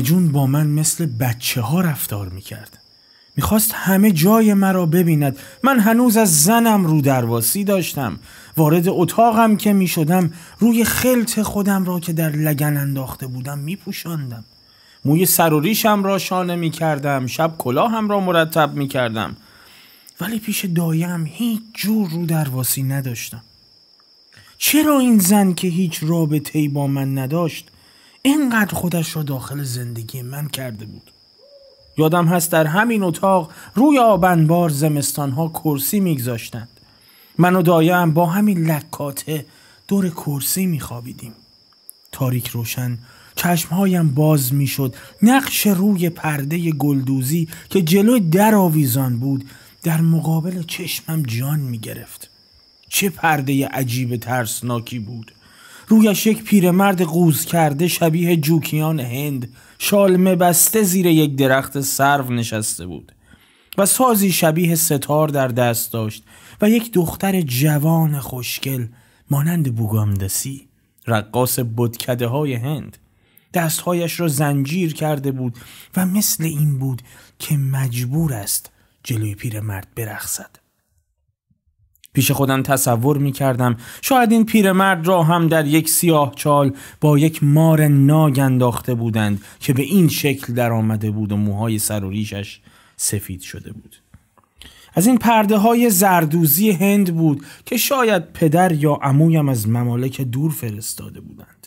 جون با من مثل بچه ها رفتار میکرد میخواست همه جای مرا ببیند من هنوز از زنم رو درواسی داشتم وارد اتاقم که میشدم روی خلط خودم را که در لگن انداخته بودم میپوشاندم موی سر و ریشم را شانه میکردم شب کلاهم را مرتب میکردم ولی پیش دایم هیچ جور رو درواسی نداشتم چرا این زن که هیچ رابطه با من نداشت اینقدر خودش را داخل زندگی من کرده بود یادم هست در همین اتاق روی آبنبار زمستان ها کرسی میگذاشتند من و دایم با همین لکاته دور کرسی میخوابیدیم تاریک روشن چشمهایم باز میشد نقش روی پرده گلدوزی که جلو در آویزان بود در مقابل چشمم جان میگرفت چه پرده عجیب ترسناکی بود رویش یک پیرمرد قوز کرده شبیه جوکیان هند شالمه بسته زیر یک درخت سرو نشسته بود و سازی شبیه ستار در دست داشت و یک دختر جوان خوشگل مانند بوگامدسی رقاص بدکده های هند دستهایش را زنجیر کرده بود و مثل این بود که مجبور است جلوی پیرمرد برخصد پیش خودم تصور می کردم شاید این پیرمرد را هم در یک سیاه چال با یک مار ناگ انداخته بودند که به این شکل در آمده بود و موهای سر و ریشش سفید شده بود از این پرده های زردوزی هند بود که شاید پدر یا عمویم از ممالک دور فرستاده بودند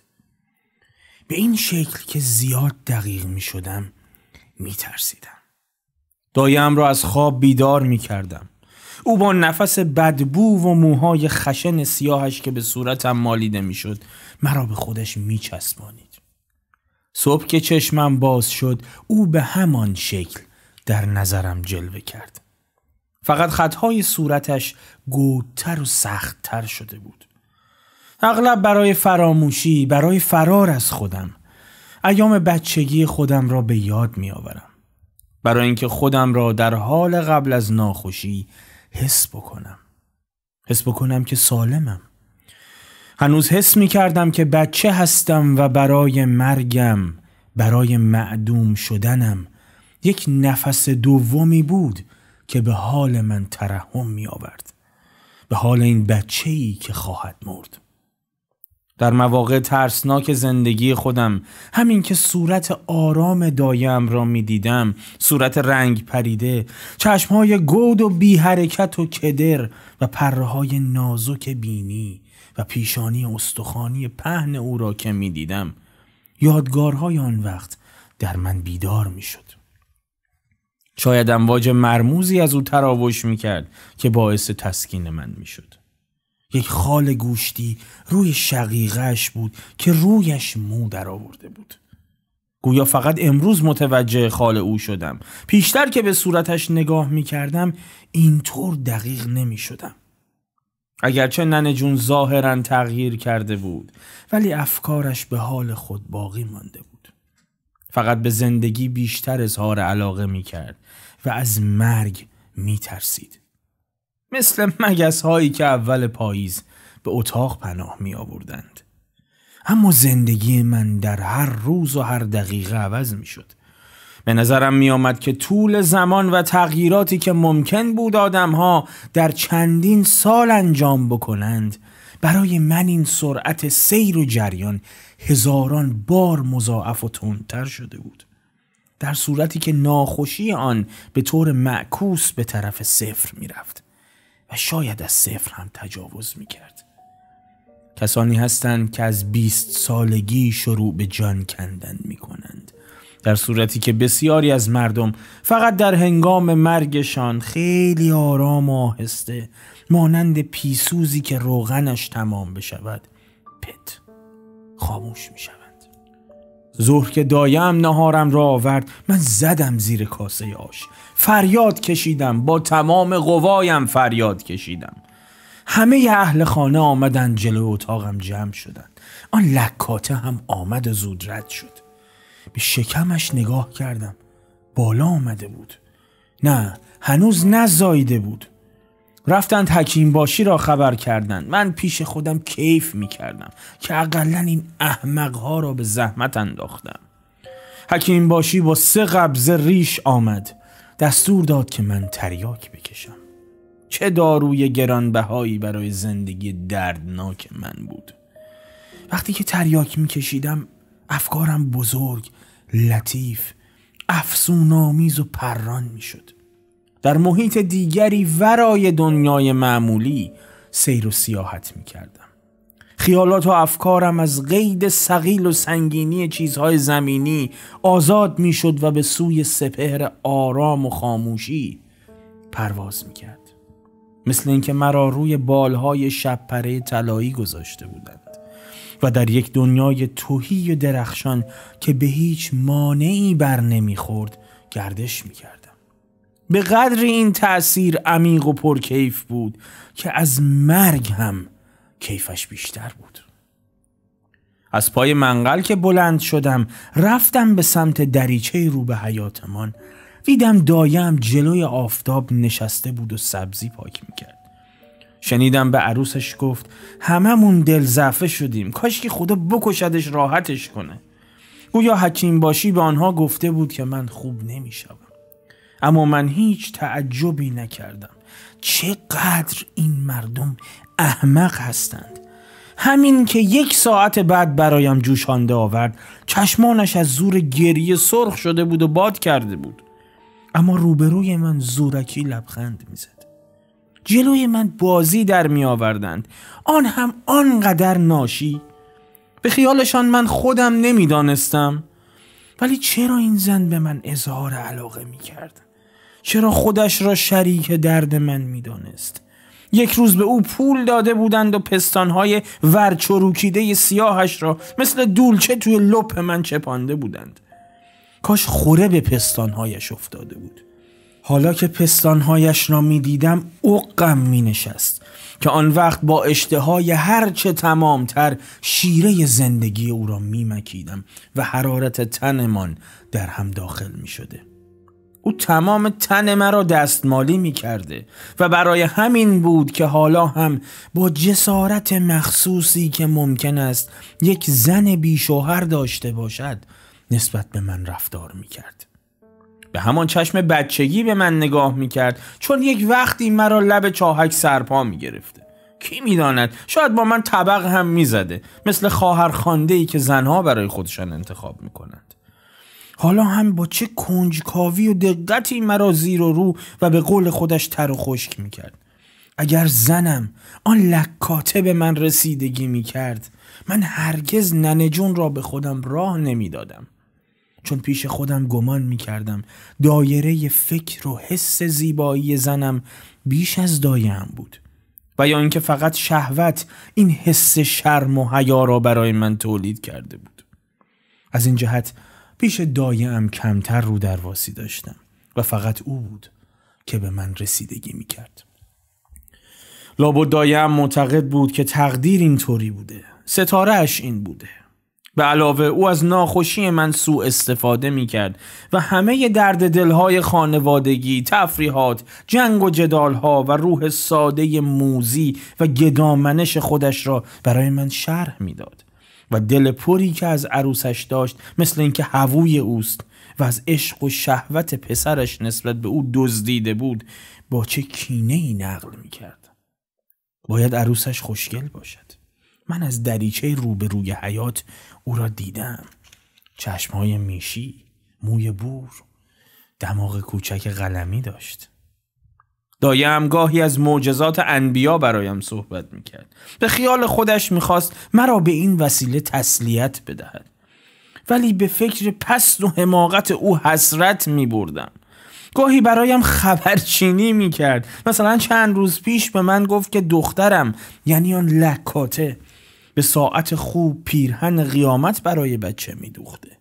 به این شکل که زیاد دقیق می شدم می ترسیدم دایم را از خواب بیدار می کردم او با نفس بدبو و موهای خشن سیاهش که به صورتم مالیده میشد مرا به خودش میچسبانید صبح که چشمم باز شد او به همان شکل در نظرم جلوه کرد فقط خطهای صورتش گودتر و سختتر شده بود اغلب برای فراموشی برای فرار از خودم ایام بچگی خودم را به یاد می آورم برای اینکه خودم را در حال قبل از ناخوشی حس بکنم حس بکنم که سالمم هنوز حس می کردم که بچه هستم و برای مرگم برای معدوم شدنم یک نفس دومی بود که به حال من ترحم می آورد به حال این بچه ای که خواهد مرد در مواقع ترسناک زندگی خودم همین که صورت آرام دایم را می دیدم صورت رنگ پریده چشمهای گود و بی حرکت و کدر و پرهای نازک بینی و پیشانی استخوانی پهن او را که می دیدم یادگارهای آن وقت در من بیدار می شد شاید امواج مرموزی از او تراوش می کرد که باعث تسکین من می شد یک خال گوشتی روی شقیقش بود که رویش مو در آورده بود گویا فقط امروز متوجه خال او شدم پیشتر که به صورتش نگاه می کردم اینطور دقیق نمی شدم اگرچه ننه جون ظاهرا تغییر کرده بود ولی افکارش به حال خود باقی مانده بود فقط به زندگی بیشتر اظهار علاقه می کرد و از مرگ می ترسید مثل مگس هایی که اول پاییز به اتاق پناه می آوردند. اما زندگی من در هر روز و هر دقیقه عوض می شد. به نظرم می آمد که طول زمان و تغییراتی که ممکن بود آدم ها در چندین سال انجام بکنند برای من این سرعت سیر و جریان هزاران بار مضاعف و تندتر شده بود. در صورتی که ناخوشی آن به طور معکوس به طرف صفر می رفت. و شاید از صفر هم تجاوز می کرد. کسانی هستند که از بیست سالگی شروع به جان کندن می کنند. در صورتی که بسیاری از مردم فقط در هنگام مرگشان خیلی آرام و آهسته مانند پیسوزی که روغنش تمام بشود پت خاموش می شود. ظهر که دایم نهارم را آورد من زدم زیر کاسه آش فریاد کشیدم با تمام قوایم فریاد کشیدم همه اهل خانه آمدن جلو اتاقم جمع شدند آن لکاته هم آمد و زود رد شد به شکمش نگاه کردم بالا آمده بود نه هنوز نزایده بود رفتند حکیم باشی را خبر کردند من پیش خودم کیف می کردم که اقلا این احمق را به زحمت انداختم حکیم باشی با سه قبض ریش آمد دستور داد که من تریاک بکشم چه داروی گرانبهایی برای زندگی دردناک من بود وقتی که تریاک میکشیدم افکارم بزرگ لطیف افسونآمیز و پران میشد در محیط دیگری ورای دنیای معمولی سیر و سیاحت میکردم خیالات و افکارم از قید سقیل و سنگینی چیزهای زمینی آزاد می و به سوی سپهر آرام و خاموشی پرواز می کرد. مثل اینکه مرا روی بالهای شب طلایی گذاشته بودند و در یک دنیای توهی و درخشان که به هیچ مانعی بر نمیخورد گردش میکردم به قدر این تأثیر عمیق و پرکیف بود که از مرگ هم کیفش بیشتر بود از پای منقل که بلند شدم رفتم به سمت دریچه رو به حیاتمان دیدم دایم جلوی آفتاب نشسته بود و سبزی پاک میکرد شنیدم به عروسش گفت هممون دل شدیم کاش که خدا بکشدش راحتش کنه یا حکیم باشی به آنها گفته بود که من خوب نمیشم اما من هیچ تعجبی نکردم چقدر این مردم احمق هستند همین که یک ساعت بعد برایم جوشانده آورد چشمانش از زور گریه سرخ شده بود و باد کرده بود اما روبروی من زورکی لبخند میزد جلوی من بازی در می آوردند آن هم آنقدر ناشی به خیالشان من خودم نمیدانستم ولی چرا این زن به من اظهار علاقه می چرا خودش را شریک درد من میدانست یک روز به او پول داده بودند و پستانهای ورچروکیده سیاهش را مثل دولچه توی لپ من چپانده بودند کاش خوره به پستانهایش افتاده بود حالا که پستانهایش را می دیدم اقم می نشست که آن وقت با اشتهای هرچه تمامتر شیره زندگی او را می مکیدم و حرارت تنمان در هم داخل می شده او تمام تن مرا دستمالی می کرده و برای همین بود که حالا هم با جسارت مخصوصی که ممکن است یک زن بیشوهر داشته باشد نسبت به من رفتار می کرد. به همان چشم بچگی به من نگاه می کرد چون یک وقتی مرا لب چاهک سرپا می گرفته. کی میداند شاید با من طبق هم میزده مثل خواهر خانده ای که زنها برای خودشان انتخاب میکنند حالا هم با چه کنجکاوی و دقتی مرا زیر و رو و به قول خودش تر و خشک میکرد اگر زنم آن لکاته به من رسیدگی میکرد من هرگز ننجون را به خودم راه نمیدادم چون پیش خودم گمان میکردم دایره فکر و حس زیبایی زنم بیش از دایه بود و یا اینکه فقط شهوت این حس شرم و حیا را برای من تولید کرده بود از این جهت پیش دایم کمتر رو درواسی داشتم و فقط او بود که به من رسیدگی می کرد. لابو دایم معتقد بود که تقدیر اینطوری بوده. ستاره اش این بوده. به علاوه او از ناخوشی من سوء استفاده می کرد و همه درد دلهای خانوادگی، تفریحات، جنگ و جدالها و روح ساده موزی و گدامنش خودش را برای من شرح داد. و دل پری که از عروسش داشت مثل اینکه هووی اوست و از عشق و شهوت پسرش نسبت به او دزدیده بود با چه کینه ای نقل می باید عروسش خوشگل باشد. من از دریچه روی حیات او را دیدم. چشمهای میشی، موی بور، دماغ کوچک قلمی داشت. دایه هم گاهی از معجزات انبیا برایم صحبت میکرد به خیال خودش میخواست مرا به این وسیله تسلیت بدهد ولی به فکر پست و حماقت او حسرت میبردم گاهی برایم خبرچینی میکرد مثلا چند روز پیش به من گفت که دخترم یعنی آن لکاته به ساعت خوب پیرهن قیامت برای بچه میدوخته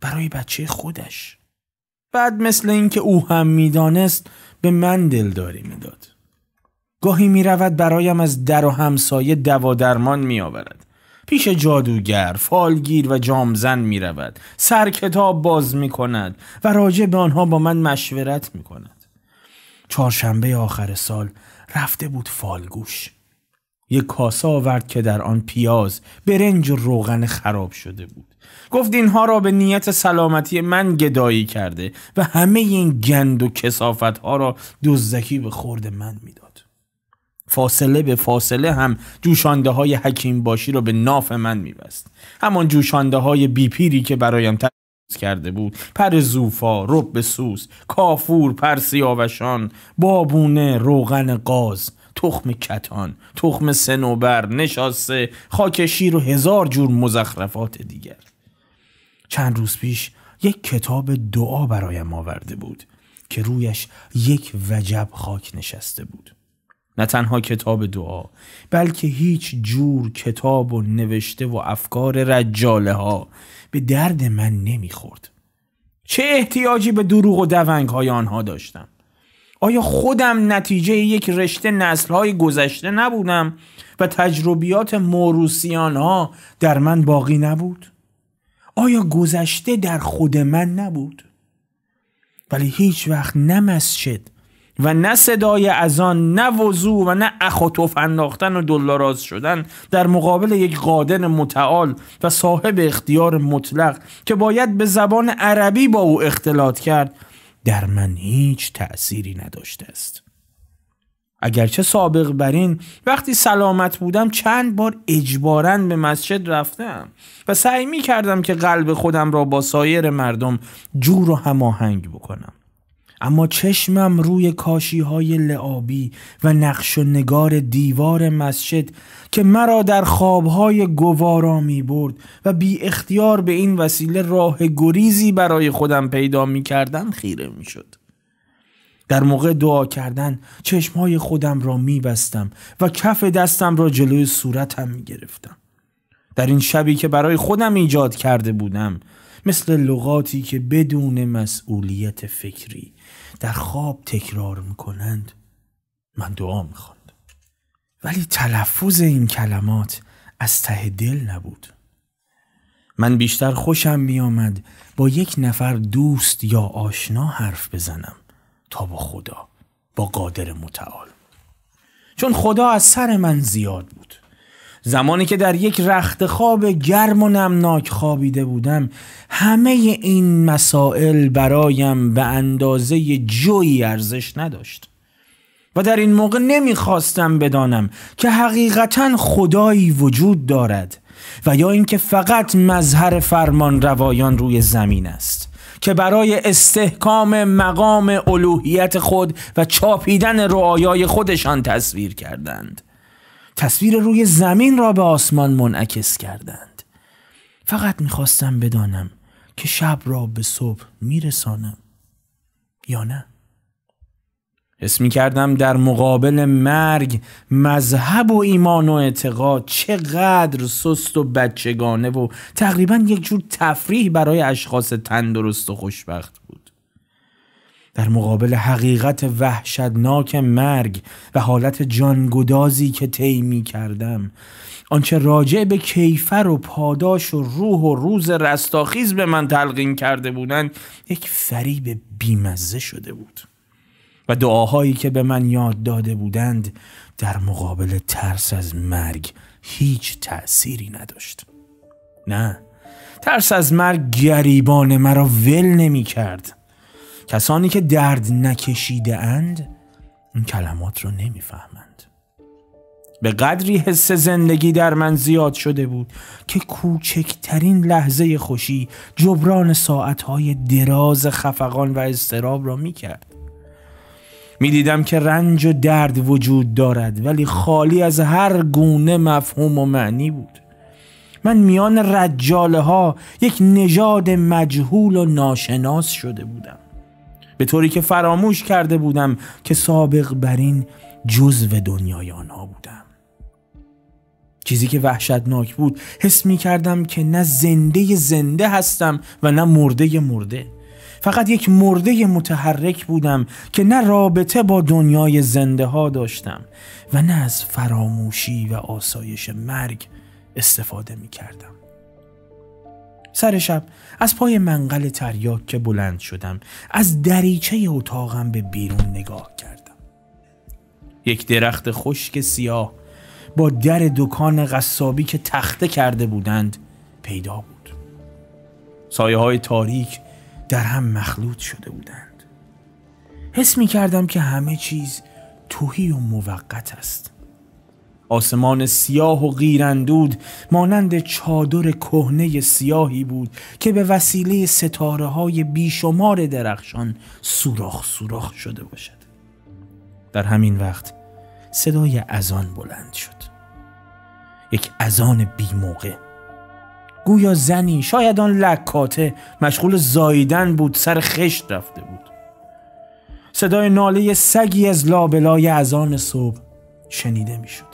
برای بچه خودش بعد مثل اینکه او هم میدانست به من دلداری میداد گاهی میرود برایم از در و همسایه دوادرمان آورد. پیش جادوگر، فالگیر و جامزن می رود. سر کتاب باز می کند و راجع به آنها با من مشورت می کند. چهارشنبه آخر سال رفته بود فالگوش. یک کاسه آورد که در آن پیاز، برنج و روغن خراب شده بود. گفت اینها را به نیت سلامتی من گدایی کرده و همه این گند و کسافت ها را دزدکی به خورد من میداد فاصله به فاصله هم جوشانده های حکیم باشی را به ناف من میبست همان جوشانده های بیپیری که برایم کرده بود پر زوفا رب سوس کافور پر سیاوشان بابونه روغن قاز تخم کتان تخم سنوبر نشاسته خاک شیر و هزار جور مزخرفات دیگر چند روز پیش یک کتاب دعا برایم آورده بود که رویش یک وجب خاک نشسته بود نه تنها کتاب دعا بلکه هیچ جور کتاب و نوشته و افکار رجاله ها به درد من نمیخورد چه احتیاجی به دروغ و دونگ های آنها داشتم آیا خودم نتیجه یک رشته نسل های گذشته نبودم و تجربیات موروسیان ها در من باقی نبود؟ آیا گذشته در خود من نبود؟ ولی هیچ وقت نه مسجد و نه صدای اذان نه وضوع و نه اخوتوف انداختن و دلاراز شدن در مقابل یک قادر متعال و صاحب اختیار مطلق که باید به زبان عربی با او اختلاط کرد در من هیچ تأثیری نداشته است اگرچه سابق بر این وقتی سلامت بودم چند بار اجبارا به مسجد رفتم و سعی می کردم که قلب خودم را با سایر مردم جور و هماهنگ بکنم اما چشمم روی کاشی های لعابی و نقش و نگار دیوار مسجد که مرا در خوابهای گوارا می برد و بی اختیار به این وسیله راه گریزی برای خودم پیدا می کردم خیره می شد. در موقع دعا کردن چشمهای خودم را می و کف دستم را جلوی صورتم می گرفتم. در این شبی که برای خودم ایجاد کرده بودم مثل لغاتی که بدون مسئولیت فکری در خواب تکرار میکنند من دعا میخواند ولی تلفظ این کلمات از ته دل نبود من بیشتر خوشم میآمد با یک نفر دوست یا آشنا حرف بزنم تا با خدا با قادر متعال چون خدا از سر من زیاد بود زمانی که در یک رخت خواب گرم و نمناک خوابیده بودم همه این مسائل برایم به اندازه جویی ارزش نداشت و در این موقع نمیخواستم بدانم که حقیقتا خدایی وجود دارد و یا اینکه فقط مظهر فرمان روایان روی زمین است که برای استحکام مقام الوهیت خود و چاپیدن رعایای خودشان تصویر کردند تصویر روی زمین را به آسمان منعکس کردند فقط میخواستم بدانم که شب را به صبح میرسانم یا نه حس می کردم در مقابل مرگ مذهب و ایمان و اعتقاد چقدر سست و بچگانه و تقریبا یک جور تفریح برای اشخاص تندرست و خوشبخت بود در مقابل حقیقت وحشتناک مرگ و حالت جانگدازی که طی می کردم آنچه راجع به کیفر و پاداش و روح و روز رستاخیز به من تلقین کرده بودند یک فریب بیمزه شده بود و دعاهایی که به من یاد داده بودند در مقابل ترس از مرگ هیچ تأثیری نداشت نه ترس از مرگ گریبان مرا ول نمی کرد کسانی که درد نکشیده اند این کلمات رو فهمند. به قدری حس زندگی در من زیاد شده بود که کوچکترین لحظه خوشی جبران ساعتهای دراز خفقان و استراب را می کرد. دیدم که رنج و درد وجود دارد ولی خالی از هر گونه مفهوم و معنی بود من میان رجاله ها یک نژاد مجهول و ناشناس شده بودم به طوری که فراموش کرده بودم که سابق بر این جزو دنیای آنها بودم چیزی که وحشتناک بود حس می کردم که نه زنده زنده هستم و نه مرده مرده فقط یک مرده متحرک بودم که نه رابطه با دنیای زنده ها داشتم و نه از فراموشی و آسایش مرگ استفاده می کردم. سر شب از پای منقل تریاک که بلند شدم از دریچه اتاقم به بیرون نگاه کردم یک درخت خشک سیاه با در دکان غصابی که تخته کرده بودند پیدا بود سایه های تاریک در هم مخلوط شده بودند حس می کردم که همه چیز توهی و موقت است آسمان سیاه و غیرندود مانند چادر کهنه سیاهی بود که به وسیله ستاره های بیشمار درخشان سوراخ سوراخ شده باشد در همین وقت صدای ازان بلند شد یک ازان بی گویا زنی شاید آن لکاته مشغول زایدن بود سر خشت رفته بود صدای ناله سگی از لابلای آن صبح شنیده میشد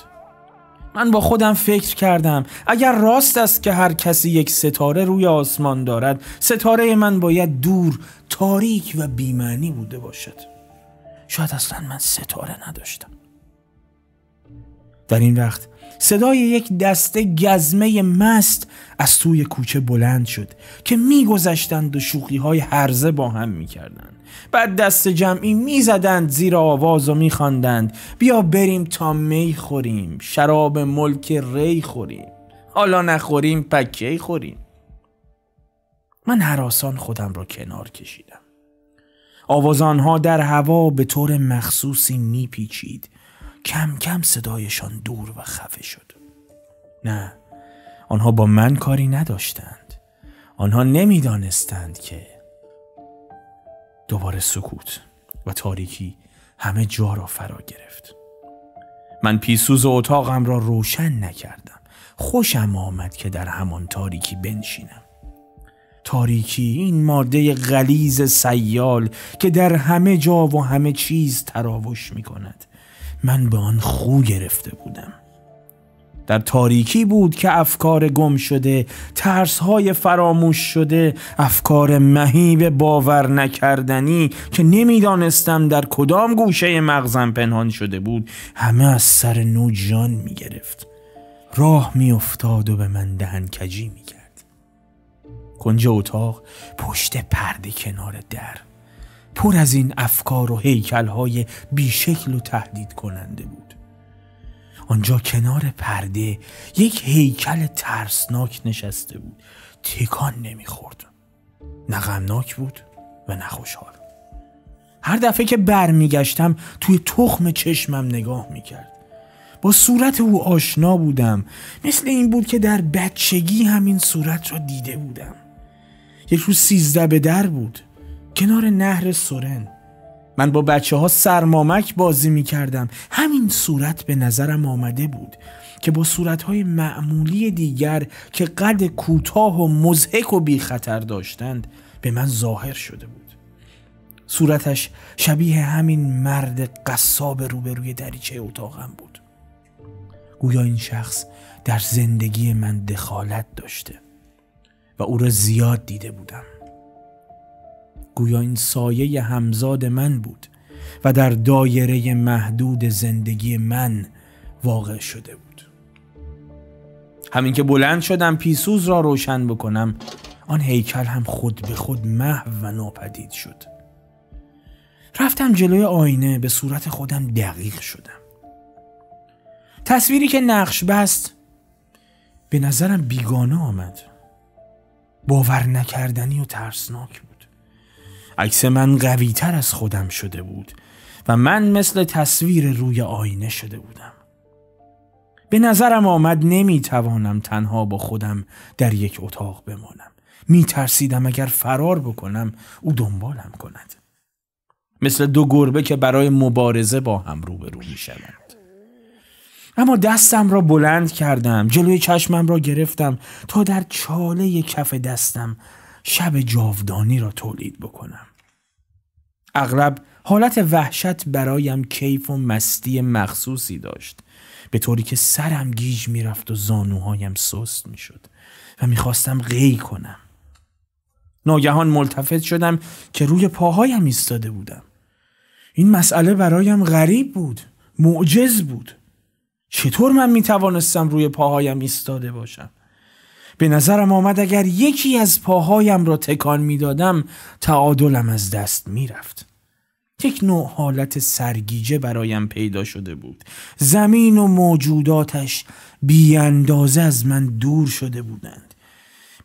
من با خودم فکر کردم اگر راست است که هر کسی یک ستاره روی آسمان دارد ستاره من باید دور تاریک و بیمعنی بوده باشد شاید اصلا من ستاره نداشتم در این وقت صدای یک دسته گزمه مست از توی کوچه بلند شد که میگذشتند و شوخی های هرزه با هم میکردند بعد دست جمعی میزدند زیر آواز و میخواندند بیا بریم تا می خوریم شراب ملک ری خوریم حالا نخوریم پکی خوریم من آسان خودم را کنار کشیدم آوازانها در هوا به طور مخصوصی میپیچید کم کم صدایشان دور و خفه شد نه آنها با من کاری نداشتند آنها نمیدانستند که دوباره سکوت و تاریکی همه جا را فرا گرفت من پیسوز اتاقم را روشن نکردم خوشم آمد که در همان تاریکی بنشینم تاریکی این ماده غلیز سیال که در همه جا و همه چیز تراوش می کند من به آن خو گرفته بودم در تاریکی بود که افکار گم شده ترس های فراموش شده افکار مهیب باور نکردنی که نمیدانستم در کدام گوشه مغزم پنهان شده بود همه از سر نو جان می گرفت راه می افتاد و به من دهنکجی می کرد کنج اتاق پشت پرده کنار در پر از این افکار و هیکلهای بیشکل و تهدید کننده بود آنجا کنار پرده یک هیکل ترسناک نشسته بود تکان نمیخورد نه غمناک بود و نه خوشحال هر دفعه که برمیگشتم توی تخم چشمم نگاه میکرد با صورت او آشنا بودم مثل این بود که در بچگی همین صورت را دیده بودم یک روز سیزده به در بود کنار نهر سورن من با بچه ها سرمامک بازی می کردم همین صورت به نظرم آمده بود که با های معمولی دیگر که قد کوتاه و مزهک و بی خطر داشتند به من ظاهر شده بود صورتش شبیه همین مرد قصاب روبروی دریچه اتاقم بود گویا این شخص در زندگی من دخالت داشته و او را زیاد دیده بودم گویا این سایه همزاد من بود و در دایره محدود زندگی من واقع شده بود همین که بلند شدم پیسوز را روشن بکنم آن هیکل هم خود به خود محو و ناپدید شد رفتم جلوی آینه به صورت خودم دقیق شدم تصویری که نقش بست به نظرم بیگانه آمد باور نکردنی و ترسناک بود عکس من قوی تر از خودم شده بود و من مثل تصویر روی آینه شده بودم به نظرم آمد نمی توانم تنها با خودم در یک اتاق بمانم می ترسیدم اگر فرار بکنم او دنبالم کند مثل دو گربه که برای مبارزه با هم روبرو می شوند اما دستم را بلند کردم جلوی چشمم را گرفتم تا در چاله کف دستم شب جاودانی را تولید بکنم اغلب حالت وحشت برایم کیف و مستی مخصوصی داشت به طوری که سرم گیج میرفت و زانوهایم سست میشد و میخواستم غی کنم ناگهان ملتفت شدم که روی پاهایم ایستاده بودم این مسئله برایم غریب بود معجز بود چطور من میتوانستم روی پاهایم ایستاده باشم به نظرم آمد اگر یکی از پاهایم را تکان میدادم تعادلم از دست میرفت یک نوع حالت سرگیجه برایم پیدا شده بود زمین و موجوداتش بی از من دور شده بودند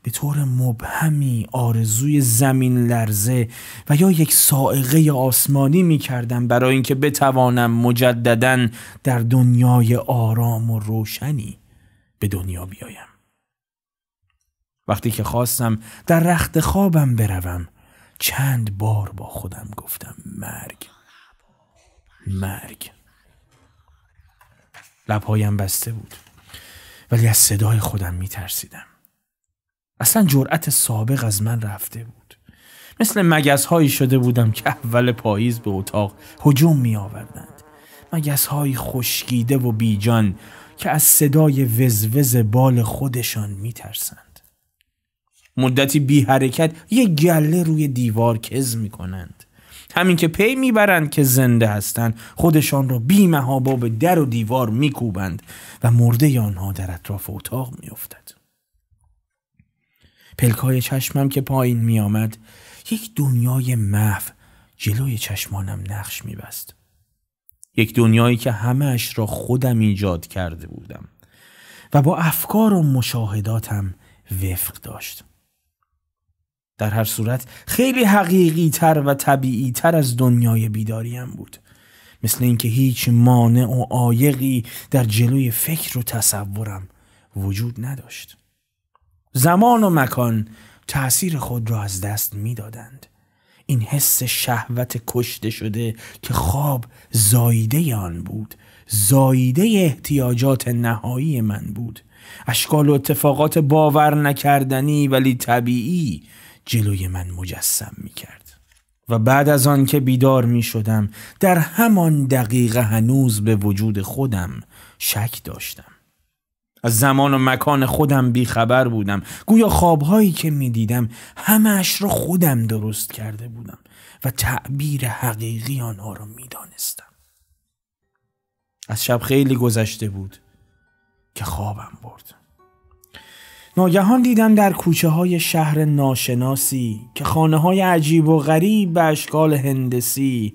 به طور مبهمی آرزوی زمین لرزه و یا یک سائقه آسمانی می کردم برای اینکه بتوانم مجددا در دنیای آرام و روشنی به دنیا بیایم وقتی که خواستم در رخت خوابم بروم چند بار با خودم گفتم مرگ مرگ لبهایم بسته بود ولی از صدای خودم می ترسیدم اصلا جرأت سابق از من رفته بود مثل مگس هایی شده بودم که اول پاییز به اتاق هجوم می آوردند مگس های خشکیده و بیجان که از صدای وزوز بال خودشان می ترسند مدتی بی حرکت یه گله روی دیوار کز کنند همین که پی میبرند که زنده هستند خودشان را بی محابا به در و دیوار میکوبند و مرده آنها در اطراف اتاق میافتد پلکای چشمم که پایین میآمد یک دنیای مف جلوی چشمانم نقش میبست یک دنیایی که همهش را خودم ایجاد کرده بودم و با افکار و مشاهداتم وفق داشت در هر صورت خیلی حقیقی تر و طبیعی تر از دنیای بیداریم بود مثل اینکه هیچ مانع و عایقی در جلوی فکر و تصورم وجود نداشت زمان و مکان تأثیر خود را از دست میدادند این حس شهوت کشته شده که خواب زایده آن بود زاییده احتیاجات نهایی من بود اشکال و اتفاقات باور نکردنی ولی طبیعی جلوی من مجسم می کرد. و بعد از آن که بیدار می شدم در همان دقیقه هنوز به وجود خودم شک داشتم. از زمان و مکان خودم بیخبر بودم گویا خوابهایی که می دیدم همش را خودم درست کرده بودم و تعبیر حقیقی آنها را می دانستم. از شب خیلی گذشته بود که خوابم برد. ناگهان دیدم در کوچه های شهر ناشناسی که خانه های عجیب و غریب به اشکال هندسی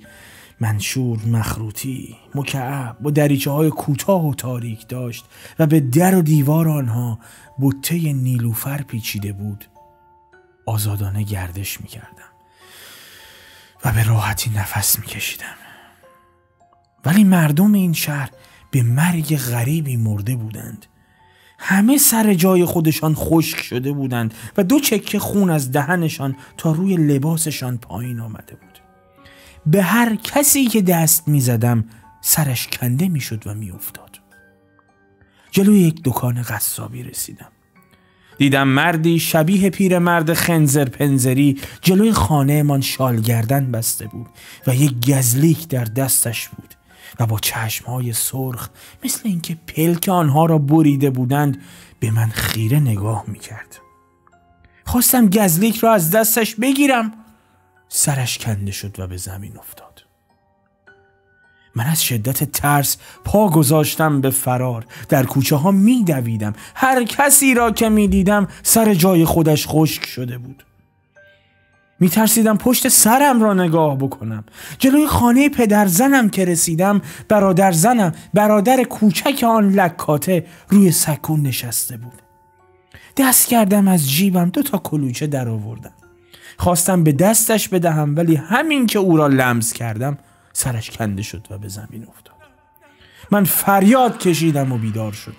منشور مخروطی مکعب با دریچه های کوتاه و تاریک داشت و به در و دیوار آنها بوته نیلوفر پیچیده بود آزادانه گردش میکردم و به راحتی نفس میکشیدم. ولی مردم این شهر به مرگ غریبی مرده بودند همه سر جای خودشان خشک شده بودند و دو چکه خون از دهنشان تا روی لباسشان پایین آمده بود به هر کسی که دست می زدم سرش کنده می شد و می افتاد. جلوی یک دکان قصابی رسیدم دیدم مردی شبیه پیرمرد خنزر پنزری جلوی خانهمان گردن بسته بود و یک گزلیک در دستش بود و با چشمهای سرخ مثل اینکه پلک آنها را بریده بودند به من خیره نگاه میکرد خواستم گزلیک را از دستش بگیرم سرش کنده شد و به زمین افتاد من از شدت ترس پا گذاشتم به فرار در کوچه ها می هر کسی را که می سر جای خودش خشک شده بود میترسیدم پشت سرم را نگاه بکنم جلوی خانه پدر زنم که رسیدم برادر زنم برادر کوچک آن لکاته روی سکون نشسته بود دست کردم از جیبم دو تا کلوچه در آوردم خواستم به دستش بدهم ولی همین که او را لمس کردم سرش کنده شد و به زمین افتاد من فریاد کشیدم و بیدار شدم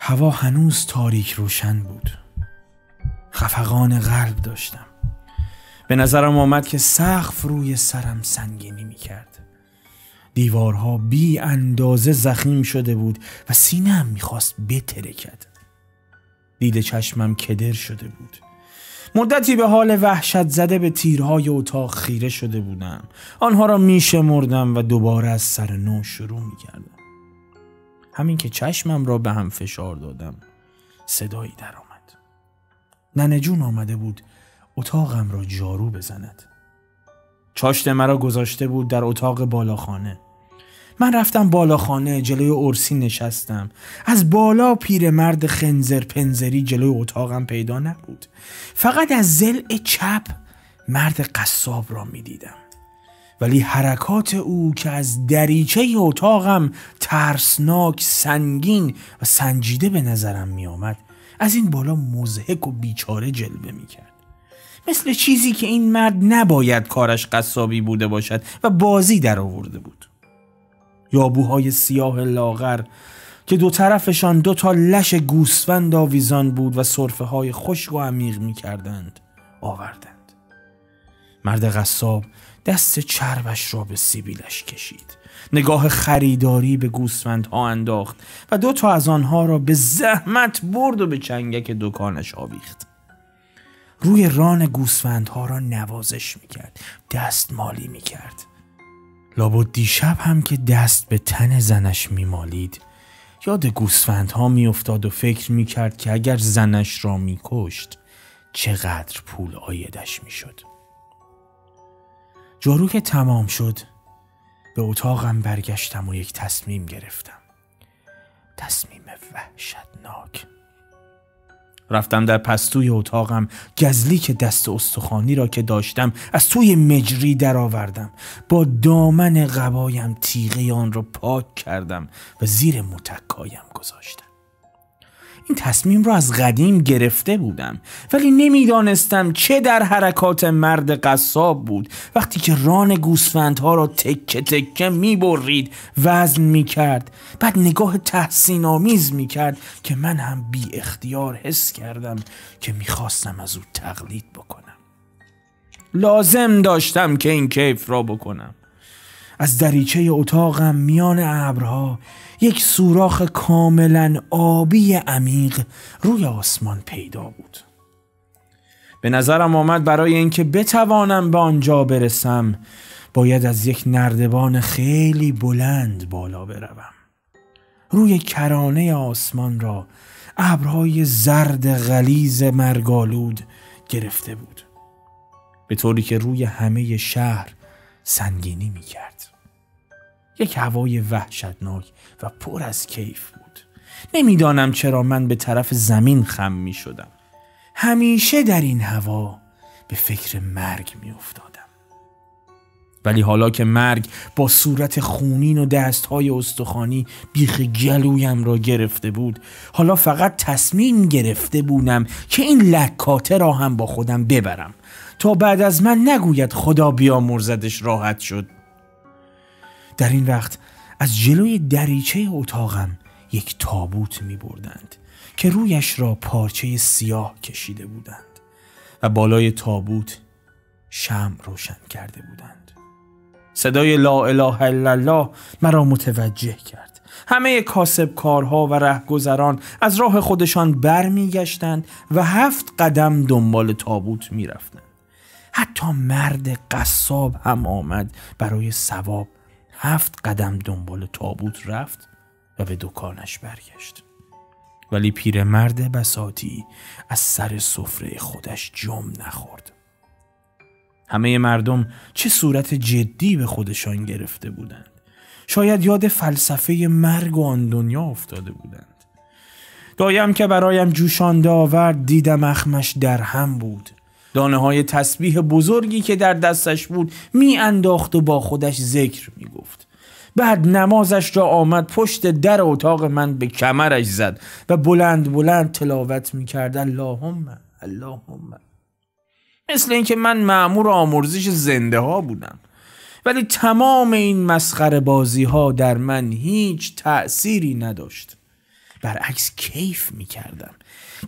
هوا هنوز تاریک روشن بود خفقان قلب داشتم به نظرم آمد که سقف روی سرم سنگینی می کرد. دیوارها بی اندازه زخیم شده بود و سینم میخواست بترکد. دید چشمم کدر شده بود. مدتی به حال وحشت زده به تیرهای اتاق خیره شده بودم. آنها را شمردم و دوباره از سر نو شروع میکردم. همین که چشمم را به هم فشار دادم صدایی درآمد. ننه جون آمده بود اتاقم را جارو بزند چاشت مرا گذاشته بود در اتاق بالاخانه من رفتم بالاخانه جلوی ارسی نشستم از بالا مرد خنزر پنزری جلوی اتاقم پیدا نبود فقط از زل چپ مرد قصاب را می دیدم ولی حرکات او که از دریچه اتاقم ترسناک سنگین و سنجیده به نظرم می آمد از این بالا مزهک و بیچاره جلوه می کرد مثل چیزی که این مرد نباید کارش قصابی بوده باشد و بازی در آورده بود یابوهای سیاه لاغر که دو طرفشان دو تا لش گوسفند آویزان بود و صرفه های خشک و عمیق می کردند آوردند مرد قصاب دست چربش را به سیبیلش کشید نگاه خریداری به ها انداخت و دو تا از آنها را به زحمت برد و به چنگک دکانش آویخت روی ران گوسفندها را نوازش میکرد دستمالی میکرد لابد دیشب هم که دست به تن زنش میمالید یاد گوسفندها میافتاد و فکر میکرد که اگر زنش را میکشت چقدر پول آیدش میشد جارو که تمام شد به اتاقم برگشتم و یک تصمیم گرفتم تصمیم وحشتناک رفتم در پستوی اتاقم گزلی که دست استخانی را که داشتم از توی مجری درآوردم با دامن قبایم تیغه آن را پاک کردم و زیر متکایم گذاشتم این تصمیم را از قدیم گرفته بودم ولی نمیدانستم چه در حرکات مرد قصاب بود وقتی که ران گوسفندها را تکه تکه می برید وزن می کرد بعد نگاه تحسین آمیز می کرد که من هم بی اختیار حس کردم که خواستم از او تقلید بکنم لازم داشتم که این کیف را بکنم از دریچه اتاقم میان ابرها یک سوراخ کاملا آبی عمیق روی آسمان پیدا بود به نظرم آمد برای اینکه بتوانم به آنجا برسم باید از یک نردبان خیلی بلند بالا بروم روی کرانه آسمان را ابرهای زرد غلیز مرگالود گرفته بود به طوری که روی همه شهر سنگینی می کرد. یک هوای وحشتناک و پر از کیف بود نمیدانم چرا من به طرف زمین خم می شدم همیشه در این هوا به فکر مرگ می افتادم. ولی حالا که مرگ با صورت خونین و دستهای استخوانی بیخ گلویم را گرفته بود حالا فقط تصمیم گرفته بودم که این لکاته را هم با خودم ببرم تا بعد از من نگوید خدا بیامرزدش راحت شد در این وقت از جلوی دریچه اتاقم یک تابوت می بردند که رویش را پارچه سیاه کشیده بودند و بالای تابوت شم روشن کرده بودند صدای لا اله الا الله مرا متوجه کرد همه کاسب کارها و رهگذران از راه خودشان برمیگشتند و هفت قدم دنبال تابوت میرفتند حتی مرد قصاب هم آمد برای ثواب هفت قدم دنبال تابوت رفت و به دکانش برگشت ولی پیرمرد بساتی از سر سفره خودش جمع نخورد همه مردم چه صورت جدی به خودشان گرفته بودند شاید یاد فلسفه مرگ و آن دنیا افتاده بودند دایم که برایم جوشانده آورد دیدم اخمش در هم بود دانه های تسبیح بزرگی که در دستش بود میانداخت و با خودش ذکر گفت بعد نمازش را آمد پشت در اتاق من به کمرش زد و بلند بلند تلاوت میکرد اللهم اللهم مثل اینکه من معمور آمرزش زنده ها بودم ولی تمام این مسخره بازی ها در من هیچ تأثیری نداشت برعکس کیف می کردم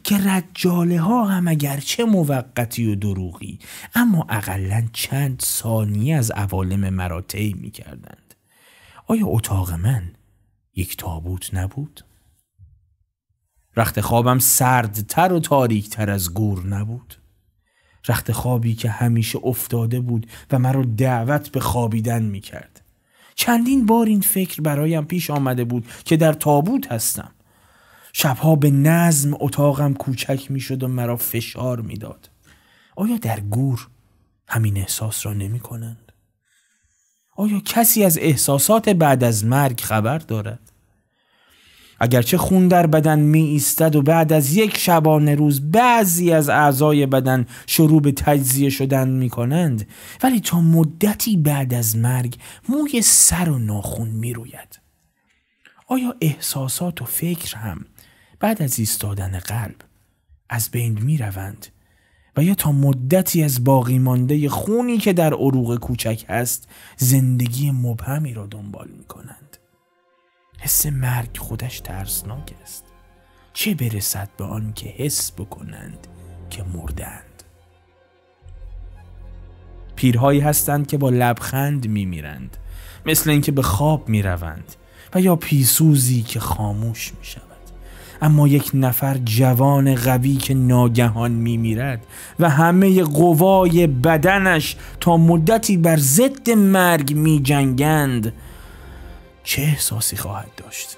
که رجاله ها هم اگرچه موقتی و دروغی اما اقلا چند ثانیه از عوالم مرا طی می کردند. آیا اتاق من یک تابوت نبود؟ رخت خوابم سردتر و تاریکتر از گور نبود؟ رخت خوابی که همیشه افتاده بود و مرا دعوت به خوابیدن می کرد. چندین بار این فکر برایم پیش آمده بود که در تابوت هستم شبها به نظم اتاقم کوچک می شد و مرا فشار میداد آیا در گور همین احساس را نمی کنند؟ آیا کسی از احساسات بعد از مرگ خبر دارد؟ اگرچه خون در بدن می ایستد و بعد از یک شبانه روز بعضی از اعضای بدن شروع به تجزیه شدن می کنند ولی تا مدتی بعد از مرگ موی سر و ناخون می روید آیا احساسات و فکر هم بعد از ایستادن قلب از بین می روند و یا تا مدتی از باقی مانده خونی که در عروق کوچک هست زندگی مبهمی را دنبال می کنند. حس مرگ خودش ترسناک است. چه برسد به آن که حس بکنند که مردند. پیرهایی هستند که با لبخند می میرند. مثل اینکه به خواب می روند و یا پیسوزی که خاموش می شود. اما یک نفر جوان قوی که ناگهان میرد و همه قوای بدنش تا مدتی بر ضد مرگ جنگند چه احساسی خواهد داشت؟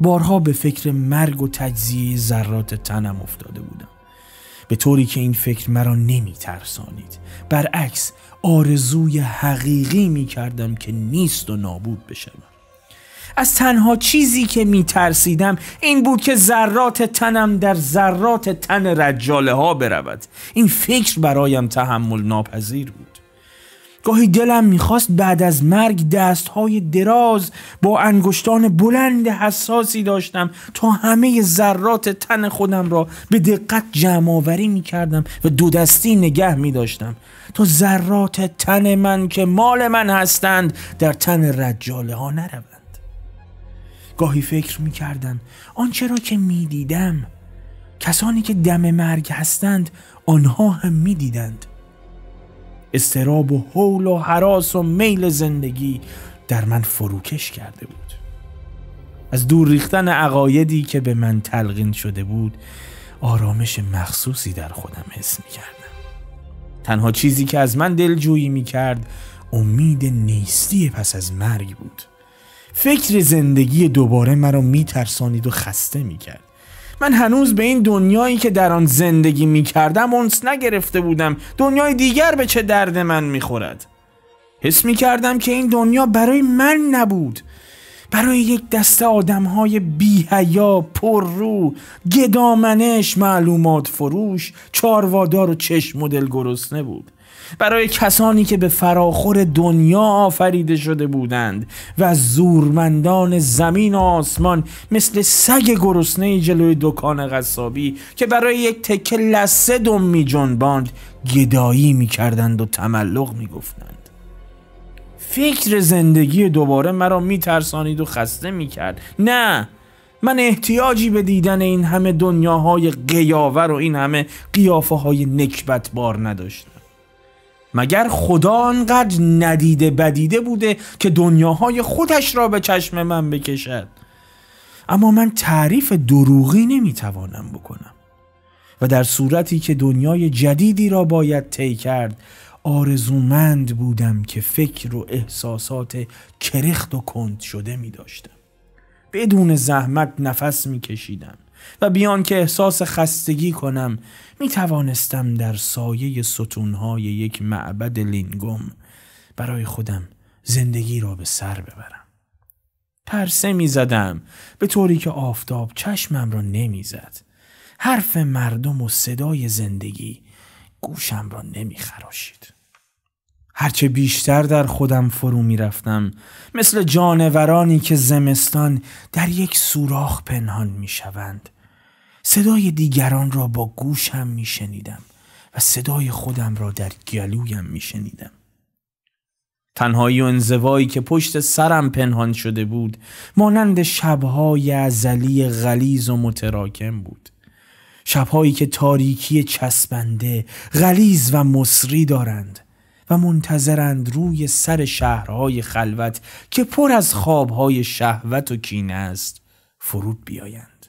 بارها به فکر مرگ و تجزیه ذرات تنم افتاده بودم به طوری که این فکر مرا نمی ترسانید برعکس آرزوی حقیقی می کردم که نیست و نابود بشم از تنها چیزی که می ترسیدم این بود که ذرات تنم در ذرات تن رجاله ها برود این فکر برایم تحمل ناپذیر بود گاهی دلم میخواست بعد از مرگ دستهای دراز با انگشتان بلند حساسی داشتم تا همه ذرات تن خودم را به دقت جمعآوری میکردم و دو دستی نگه میداشتم تا ذرات تن من که مال من هستند در تن رجاله ها نرود گاهی فکر می کردم آنچه را که می دیدم کسانی که دم مرگ هستند آنها هم می دیدند استراب و حول و حراس و میل زندگی در من فروکش کرده بود از دور ریختن عقایدی که به من تلقین شده بود آرامش مخصوصی در خودم حس می کردم تنها چیزی که از من دلجویی می کرد امید نیستی پس از مرگ بود فکر زندگی دوباره مرا میترسانید و خسته میکرد من هنوز به این دنیایی که در آن زندگی میکردم اونس نگرفته بودم دنیای دیگر به چه درد من میخورد حس میکردم که این دنیا برای من نبود برای یک دسته آدم های بیهیا، پررو، گدامنش، معلومات فروش، چاروادار و چشم مدل گرسنه بود برای کسانی که به فراخور دنیا آفریده شده بودند و زورمندان زمین و آسمان مثل سگ گرسنه جلوی دکان غصابی که برای یک تکه لسه دم می جنباند گدایی می کردند و تملق می گفتند. فکر زندگی دوباره مرا می ترسانید و خسته می کرد. نه من احتیاجی به دیدن این همه دنیاهای قیاور و این همه قیافه های نکبت بار نداشتم مگر خدا آنقدر ندیده بدیده بوده که دنیاهای خودش را به چشم من بکشد اما من تعریف دروغی نمیتوانم بکنم و در صورتی که دنیای جدیدی را باید طی کرد آرزومند بودم که فکر و احساسات کرخت و کند شده می داشتم بدون زحمت نفس میکشیدم و بیان که احساس خستگی کنم می توانستم در سایه ستونهای یک معبد لینگوم برای خودم زندگی را به سر ببرم. پرسه می زدم به طوری که آفتاب چشمم را نمی زد. حرف مردم و صدای زندگی گوشم را نمی خراشید. هرچه بیشتر در خودم فرو میرفتم مثل جانورانی که زمستان در یک سوراخ پنهان میشوند صدای دیگران را با گوشم میشنیدم و صدای خودم را در گلویم میشنیدم تنهایی و انزوایی که پشت سرم پنهان شده بود مانند شبهای ازلی غلیز و متراکم بود شبهایی که تاریکی چسبنده غلیز و مصری دارند و منتظرند روی سر شهرهای خلوت که پر از خوابهای شهوت و کینه است فرود بیایند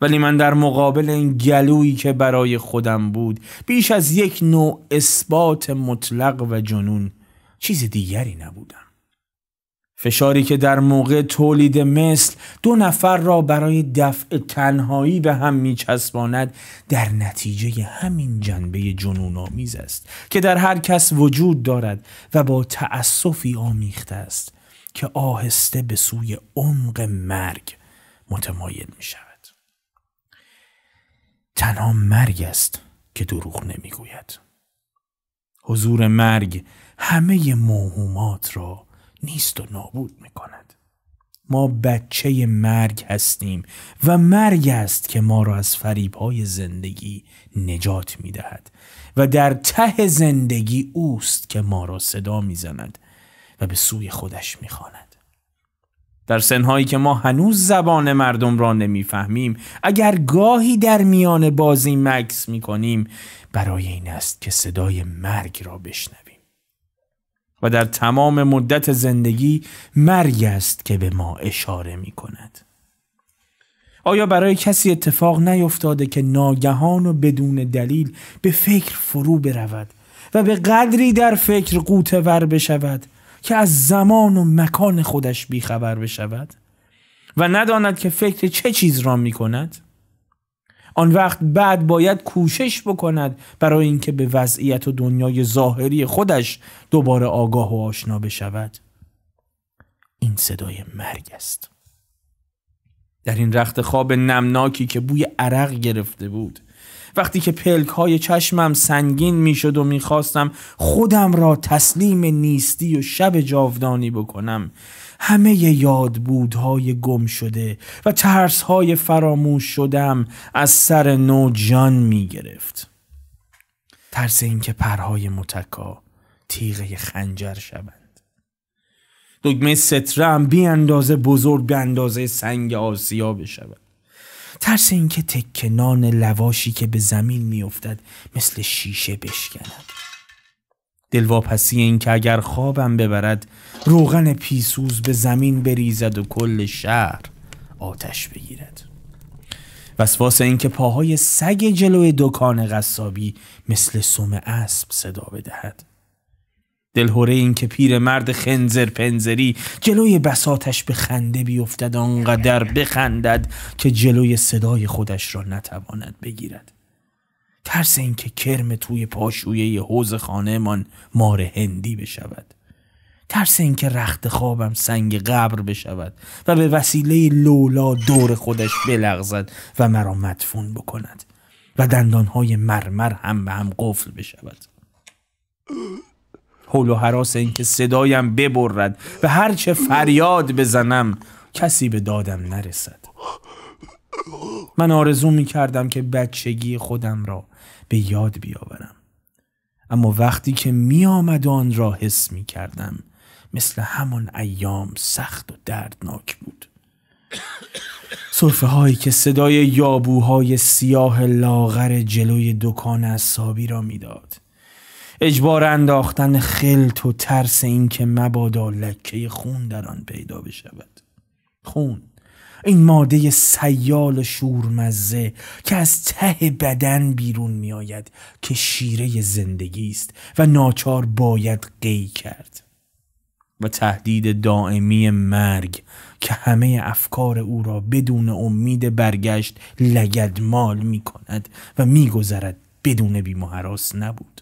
ولی من در مقابل این گلویی که برای خودم بود بیش از یک نوع اثبات مطلق و جنون چیز دیگری نبودم فشاری که در موقع تولید مثل دو نفر را برای دفع تنهایی به هم میچسباند در نتیجه همین جنبه جنون آمیز است که در هر کس وجود دارد و با تأسفی آمیخته است که آهسته به سوی عمق مرگ متمایل می شود. تنها مرگ است که دروغ نمیگوید. حضور مرگ همه موهومات را نیست و نابود میکند ما بچه مرگ هستیم و مرگ است که ما را از فریبهای زندگی نجات میدهد و در ته زندگی اوست که ما را صدا میزند و به سوی خودش میخواند در سنهایی که ما هنوز زبان مردم را نمیفهمیم اگر گاهی در میان بازی مکس می برای این است که صدای مرگ را بشنویم و در تمام مدت زندگی مرگ است که به ما اشاره می کند. آیا برای کسی اتفاق نیفتاده که ناگهان و بدون دلیل به فکر فرو برود و به قدری در فکر قوته بشود که از زمان و مکان خودش بیخبر بشود و نداند که فکر چه چیز را می کند؟ آن وقت بعد باید کوشش بکند برای اینکه به وضعیت و دنیای ظاهری خودش دوباره آگاه و آشنا بشود این صدای مرگ است در این رخت خواب نمناکی که بوی عرق گرفته بود وقتی که پلک های چشمم سنگین میشد و میخواستم خودم را تسلیم نیستی و شب جاودانی بکنم همه یادبودهای گم شده و های فراموش شدم از سر نو جان گرفت ترس اینکه پرهای متکا تیغه خنجر شوند دگمه سترم بی اندازه بزرگ به اندازه سنگ آسیا بشود ترس اینکه تکنان نان لواشی که به زمین میافتد مثل شیشه بشکند دلواپسی اینکه اگر خوابم ببرد روغن پیسوز به زمین بریزد و کل شهر آتش بگیرد وسواس اینکه پاهای سگ جلوی دکان غصابی مثل سوم اسب صدا بدهد دلهوره این که پیر مرد خنزر پنزری جلوی بساتش به خنده بیفتد آنقدر بخندد که جلوی صدای خودش را نتواند بگیرد ترس اینکه کرم توی پاشویه حوز خانهمان مار هندی بشود ترس اینکه رخت خوابم سنگ قبر بشود و به وسیله لولا دور خودش بلغزد و مرا مدفون بکند و دندانهای مرمر هم به هم قفل بشود حول و حراس اینکه صدایم ببرد و هرچه فریاد بزنم کسی به دادم نرسد من آرزو می کردم که بچگی خودم را به یاد بیاورم اما وقتی که می آمد آن را حس می کردم مثل همان ایام سخت و دردناک بود صرفه هایی که صدای یابوهای سیاه لاغر جلوی دکان اصابی را میداد. اجبار انداختن خلط و ترس اینکه مبادا لکه خون در آن پیدا بشود خون این ماده سیال شورمزه که از ته بدن بیرون می آید که شیره زندگی است و ناچار باید قی کرد و تهدید دائمی مرگ که همه افکار او را بدون امید برگشت مال می کند و می گذرد بدون بیمهراس نبود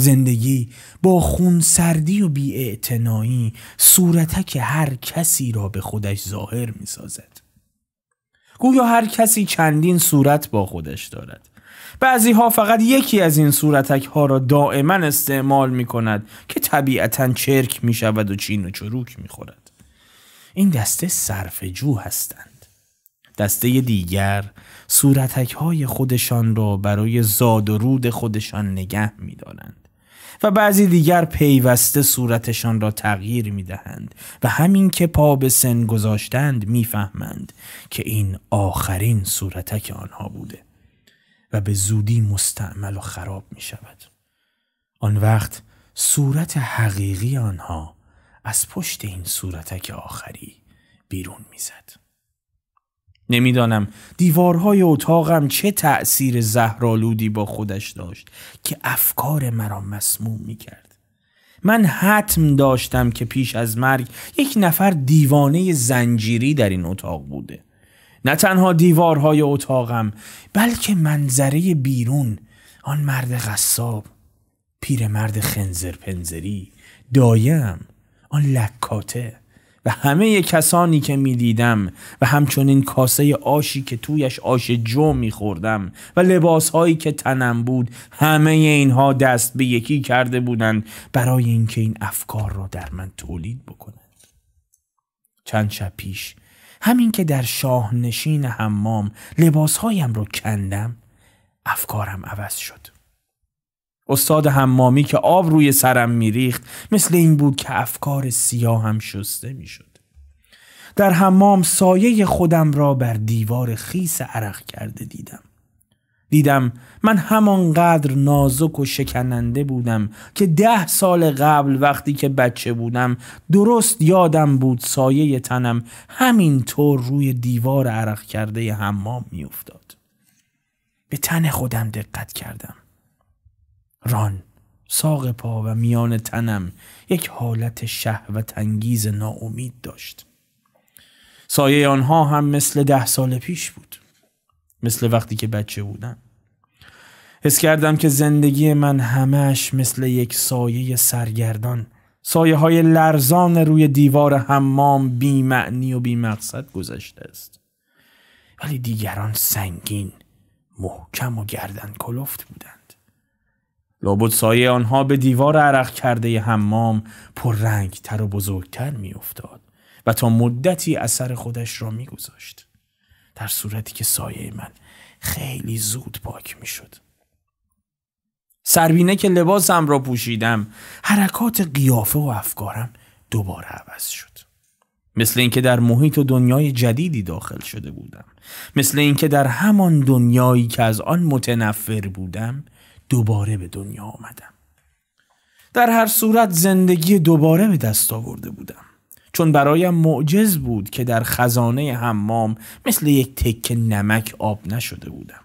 زندگی با خون سردی و بیاعتنایی صورتک هر کسی را به خودش ظاهر می سازد. گویا هر کسی چندین صورت با خودش دارد. بعضی ها فقط یکی از این صورتک ها را دائما استعمال می کند که طبیعتا چرک می شود و چین و چروک می خورد. این دسته صرفجو هستند. دسته دیگر صورتک های خودشان را برای زاد و رود خودشان نگه می و بعضی دیگر پیوسته صورتشان را تغییر می دهند و همین که پا به سن گذاشتند میفهمند که این آخرین صورتک آنها بوده و به زودی مستعمل و خراب می شود. آن وقت صورت حقیقی آنها از پشت این صورتک آخری بیرون میزد. نمیدانم دیوارهای اتاقم چه تأثیر زهرالودی با خودش داشت که افکار مرا مسموم می کرد. من حتم داشتم که پیش از مرگ یک نفر دیوانه زنجیری در این اتاق بوده. نه تنها دیوارهای اتاقم بلکه منظره بیرون آن مرد غصاب پیرمرد خنزر پنزری دایم آن لکاته و همه کسانی که می دیدم و همچنین کاسه آشی که تویش آش جو می خوردم و لباسهایی که تنم بود همه اینها دست به یکی کرده بودند برای اینکه این افکار را در من تولید بکنند چند شب پیش همین که در شاهنشین حمام لباسهایم را کندم افکارم عوض شد استاد حمامی که آب روی سرم میریخت مثل این بود که افکار سیاه هم شسته میشد در حمام سایه خودم را بر دیوار خیس عرق کرده دیدم دیدم من همانقدر نازک و شکننده بودم که ده سال قبل وقتی که بچه بودم درست یادم بود سایه تنم همینطور روی دیوار عرق کرده حمام میافتاد به تن خودم دقت کردم ران ساق پا و میان تنم یک حالت و انگیز ناامید داشت سایه آنها هم مثل ده سال پیش بود مثل وقتی که بچه بودم حس کردم که زندگی من همش مثل یک سایه سرگردان سایه های لرزان روی دیوار حمام معنی و بی مقصد گذشته است ولی دیگران سنگین محکم و گردن کلفت بودند لابد سایه آنها به دیوار عرق کرده حمام تر و بزرگتر میافتاد و تا مدتی اثر خودش را میگذاشت در صورتی که سایه من خیلی زود پاک شد سربینه که لباسم را پوشیدم حرکات قیافه و افکارم دوباره عوض شد مثل اینکه در محیط و دنیای جدیدی داخل شده بودم مثل اینکه در همان دنیایی که از آن متنفر بودم دوباره به دنیا آمدم در هر صورت زندگی دوباره به دست آورده بودم چون برایم معجز بود که در خزانه حمام مثل یک تکه نمک آب نشده بودم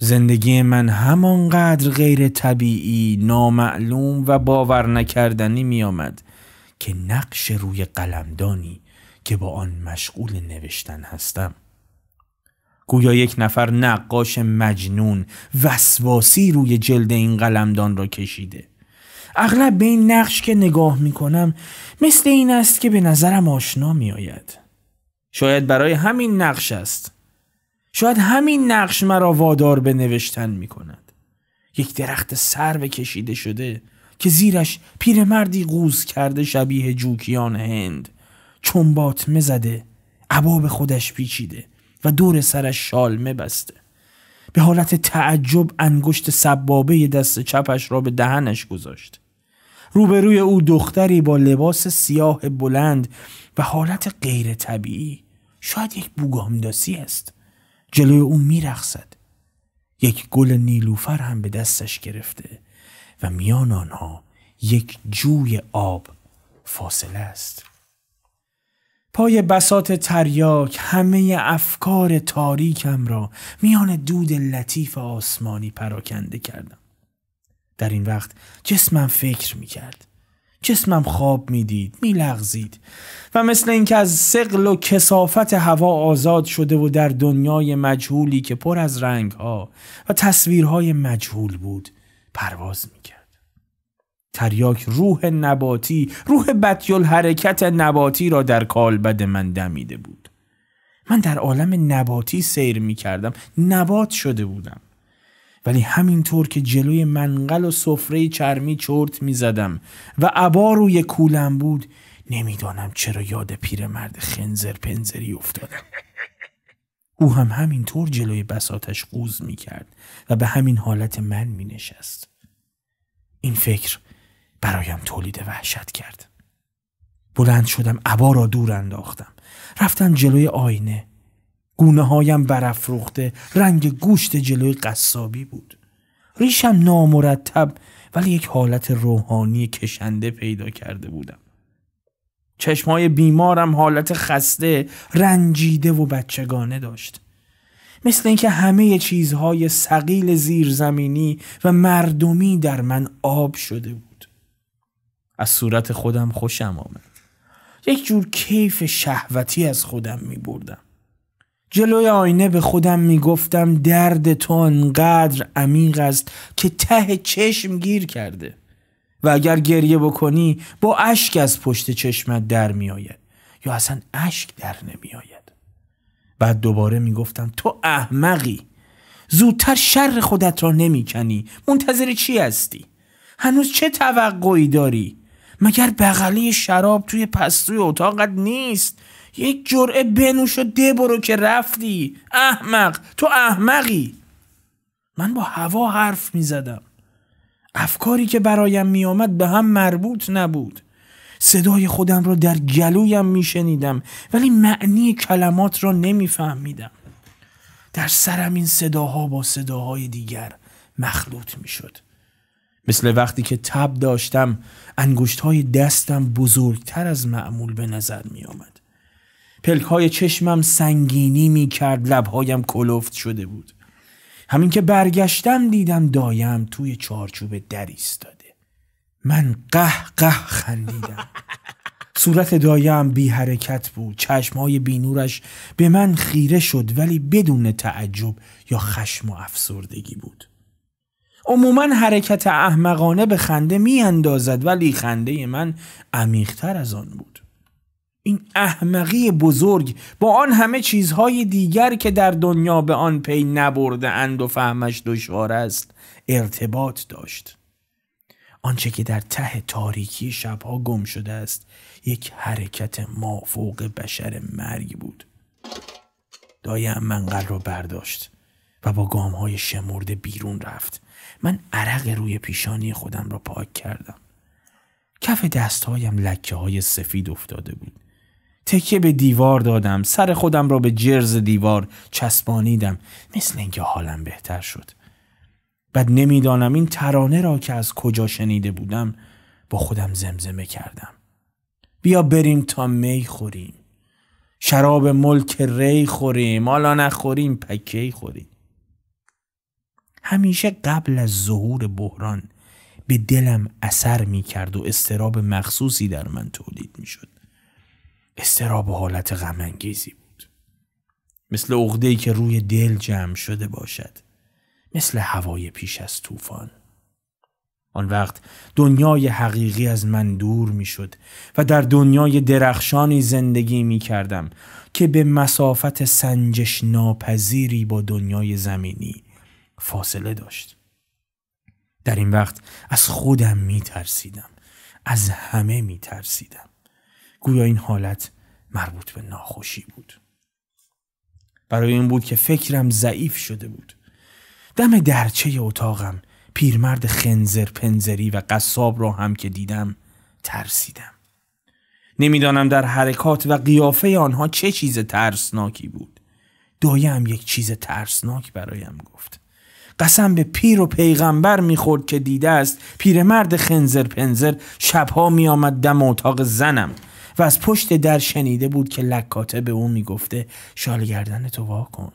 زندگی من همانقدر غیر طبیعی، نامعلوم و باور نکردنی می آمد که نقش روی قلمدانی که با آن مشغول نوشتن هستم گویا یک نفر نقاش مجنون وسواسی روی جلد این قلمدان را کشیده اغلب به این نقش که نگاه می کنم مثل این است که به نظرم آشنا می آید. شاید برای همین نقش است. شاید همین نقش مرا وادار به نوشتن می کند. یک درخت سرو کشیده شده که زیرش پیرمردی قوز کرده شبیه جوکیان هند چنبات مزده عباب خودش پیچیده و دور سرش شالمه بسته به حالت تعجب انگشت سبابه دست چپش را به دهنش گذاشت روبروی او دختری با لباس سیاه بلند و حالت غیر طبیعی شاید یک بوگامداسی است جلوی او میرخصد یک گل نیلوفر هم به دستش گرفته و میان آنها یک جوی آب فاصله است پای بسات تریاک همه افکار تاریکم را میان دود لطیف آسمانی پراکنده کردم. در این وقت جسمم فکر می کرد. جسمم خواب میدید میلغزید و مثل اینکه از سقل و کسافت هوا آزاد شده و در دنیای مجهولی که پر از ها و تصویرهای مجهول بود پرواز می تریاک روح نباتی روح بطیل حرکت نباتی را در کالبد من دمیده بود من در عالم نباتی سیر می کردم نبات شده بودم ولی همینطور که جلوی منقل و سفره چرمی چرت می زدم و عبا روی کولم بود نمیدانم چرا یاد پیرمرد خنزر پنزری افتادم او هم همینطور جلوی بساتش قوز می کرد و به همین حالت من می نشست. این فکر برایم تولید وحشت کرد بلند شدم عبا را دور انداختم رفتم جلوی آینه گونه هایم برافروخته رنگ گوشت جلوی قصابی بود ریشم نامرتب ولی یک حالت روحانی کشنده پیدا کرده بودم چشمهای بیمارم حالت خسته رنجیده و بچگانه داشت مثل اینکه همه چیزهای سقیل زیرزمینی و مردمی در من آب شده بود از صورت خودم خوشم آمد یک جور کیف شهوتی از خودم می بردم جلوی آینه به خودم می گفتم درد تو انقدر عمیق است که ته چشم گیر کرده و اگر گریه بکنی با اشک از پشت چشمت در می آید یا اصلا اشک در نمی آید بعد دوباره می گفتم تو احمقی زودتر شر خودت را نمی کنی منتظر چی هستی؟ هنوز چه توقعی داری؟ مگر بغلی شراب توی پستوی اتاقت نیست یک جرعه بنوش و ده برو که رفتی احمق تو احمقی من با هوا حرف می زدم افکاری که برایم می آمد به هم مربوط نبود صدای خودم را در گلویم می شنیدم ولی معنی کلمات را نمی فهمیدم در سرم این صداها با صداهای دیگر مخلوط می شد مثل وقتی که تب داشتم انگشت های دستم بزرگتر از معمول به نظر می آمد. پلک های چشمم سنگینی می کرد لبهایم کلفت شده بود. همین که برگشتم دیدم دایم توی چارچوب در ایستاده. من قه قه خندیدم. صورت دایم بی حرکت بود. های بینورش به من خیره شد ولی بدون تعجب یا خشم و افسردگی بود. عموما حرکت احمقانه به خنده میاندازد ولی خنده من عمیقتر از آن بود این احمقی بزرگ با آن همه چیزهای دیگر که در دنیا به آن پی نبرده اند و فهمش دشوار است ارتباط داشت آنچه که در ته تاریکی شبها گم شده است یک حرکت مافوق بشر مرگ بود دایم منقل را برداشت و با گام های شمرده بیرون رفت من عرق روی پیشانی خودم را پاک کردم کف دستهایم لکه های سفید افتاده بود تکیه به دیوار دادم سر خودم را به جرز دیوار چسبانیدم مثل اینکه حالم بهتر شد بعد نمیدانم این ترانه را که از کجا شنیده بودم با خودم زمزمه کردم بیا بریم تا می خوریم شراب ملک ری خوریم حالا نخوریم پکی خوریم همیشه قبل از ظهور بحران به دلم اثر می کرد و استراب مخصوصی در من تولید می شد. استراب و حالت انگیزی بود. مثل اغدهی که روی دل جمع شده باشد. مثل هوای پیش از طوفان. آن وقت دنیای حقیقی از من دور می شد و در دنیای درخشانی زندگی می کردم که به مسافت سنجش ناپذیری با دنیای زمینی فاصله داشت در این وقت از خودم می ترسیدم از همه می ترسیدم گویا این حالت مربوط به ناخوشی بود برای این بود که فکرم ضعیف شده بود دم درچه اتاقم پیرمرد خنزر پنزری و قصاب را هم که دیدم ترسیدم نمیدانم در حرکات و قیافه آنها چه چیز ترسناکی بود دایم یک چیز ترسناک برایم گفت قسم به پیر و پیغمبر میخورد که دیده است پیرمرد خنزر پنزر شبها میآمد دم اتاق زنم و از پشت در شنیده بود که لکاته به او میگفته شال گردن تو وا کن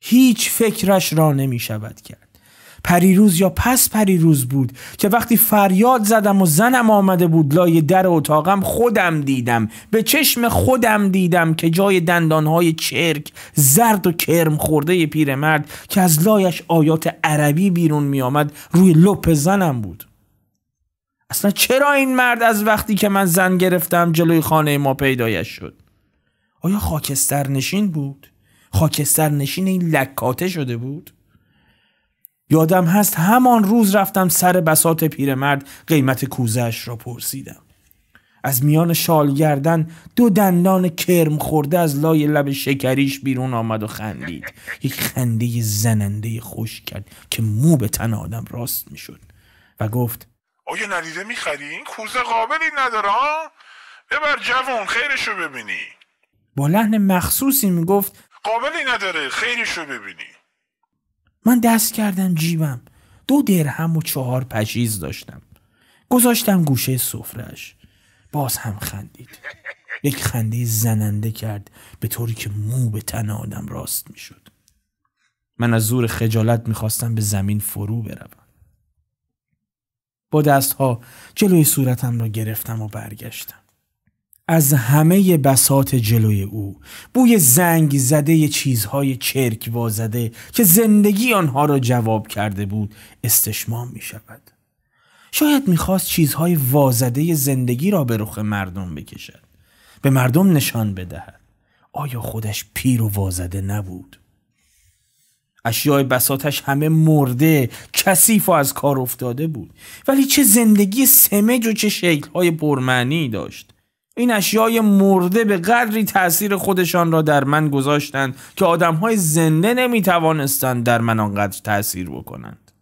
هیچ فکرش را نمی شود کرد پریروز یا پس پریروز بود که وقتی فریاد زدم و زنم آمده بود لای در اتاقم خودم دیدم به چشم خودم دیدم که جای دندانهای چرک زرد و کرم خورده پیرمرد که از لایش آیات عربی بیرون می آمد روی لپ زنم بود اصلا چرا این مرد از وقتی که من زن گرفتم جلوی خانه ما پیدایش شد آیا خاکستر نشین بود؟ خاکستر نشین این لکاته شده بود؟ یادم هست همان روز رفتم سر بسات پیرمرد قیمت کوزش را پرسیدم از میان شال گردن دو دندان کرم خورده از لای لب شکریش بیرون آمد و خندید یک خنده زننده خوش کرد که مو به تن آدم راست میشد و گفت آیا ندیده میخری این کوزه قابلی نداره ببر جوان خیرشو ببینی با لحن مخصوصی گفت قابلی نداره خیرشو ببینی من دست کردم جیبم دو درهم و چهار پشیز داشتم گذاشتم گوشه سفرش باز هم خندید یک خنده زننده کرد به طوری که مو به تن آدم راست شد من از زور خجالت خواستم به زمین فرو بروم با دستها جلوی صورتم را گرفتم و برگشتم از همه بسات جلوی او بوی زنگ زده چیزهای چرک وازده که زندگی آنها را جواب کرده بود استشمام می شود شاید میخواست چیزهای وازده زندگی را به رخ مردم بکشد به مردم نشان بدهد آیا خودش پیر و وازده نبود؟ اشیای بساتش همه مرده کثیف و از کار افتاده بود ولی چه زندگی سمج و چه شکلهای برمعنی داشت این اشیای مرده به قدری تاثیر خودشان را در من گذاشتند که آدمهای زنده نمی در من آنقدر تاثیر بکنند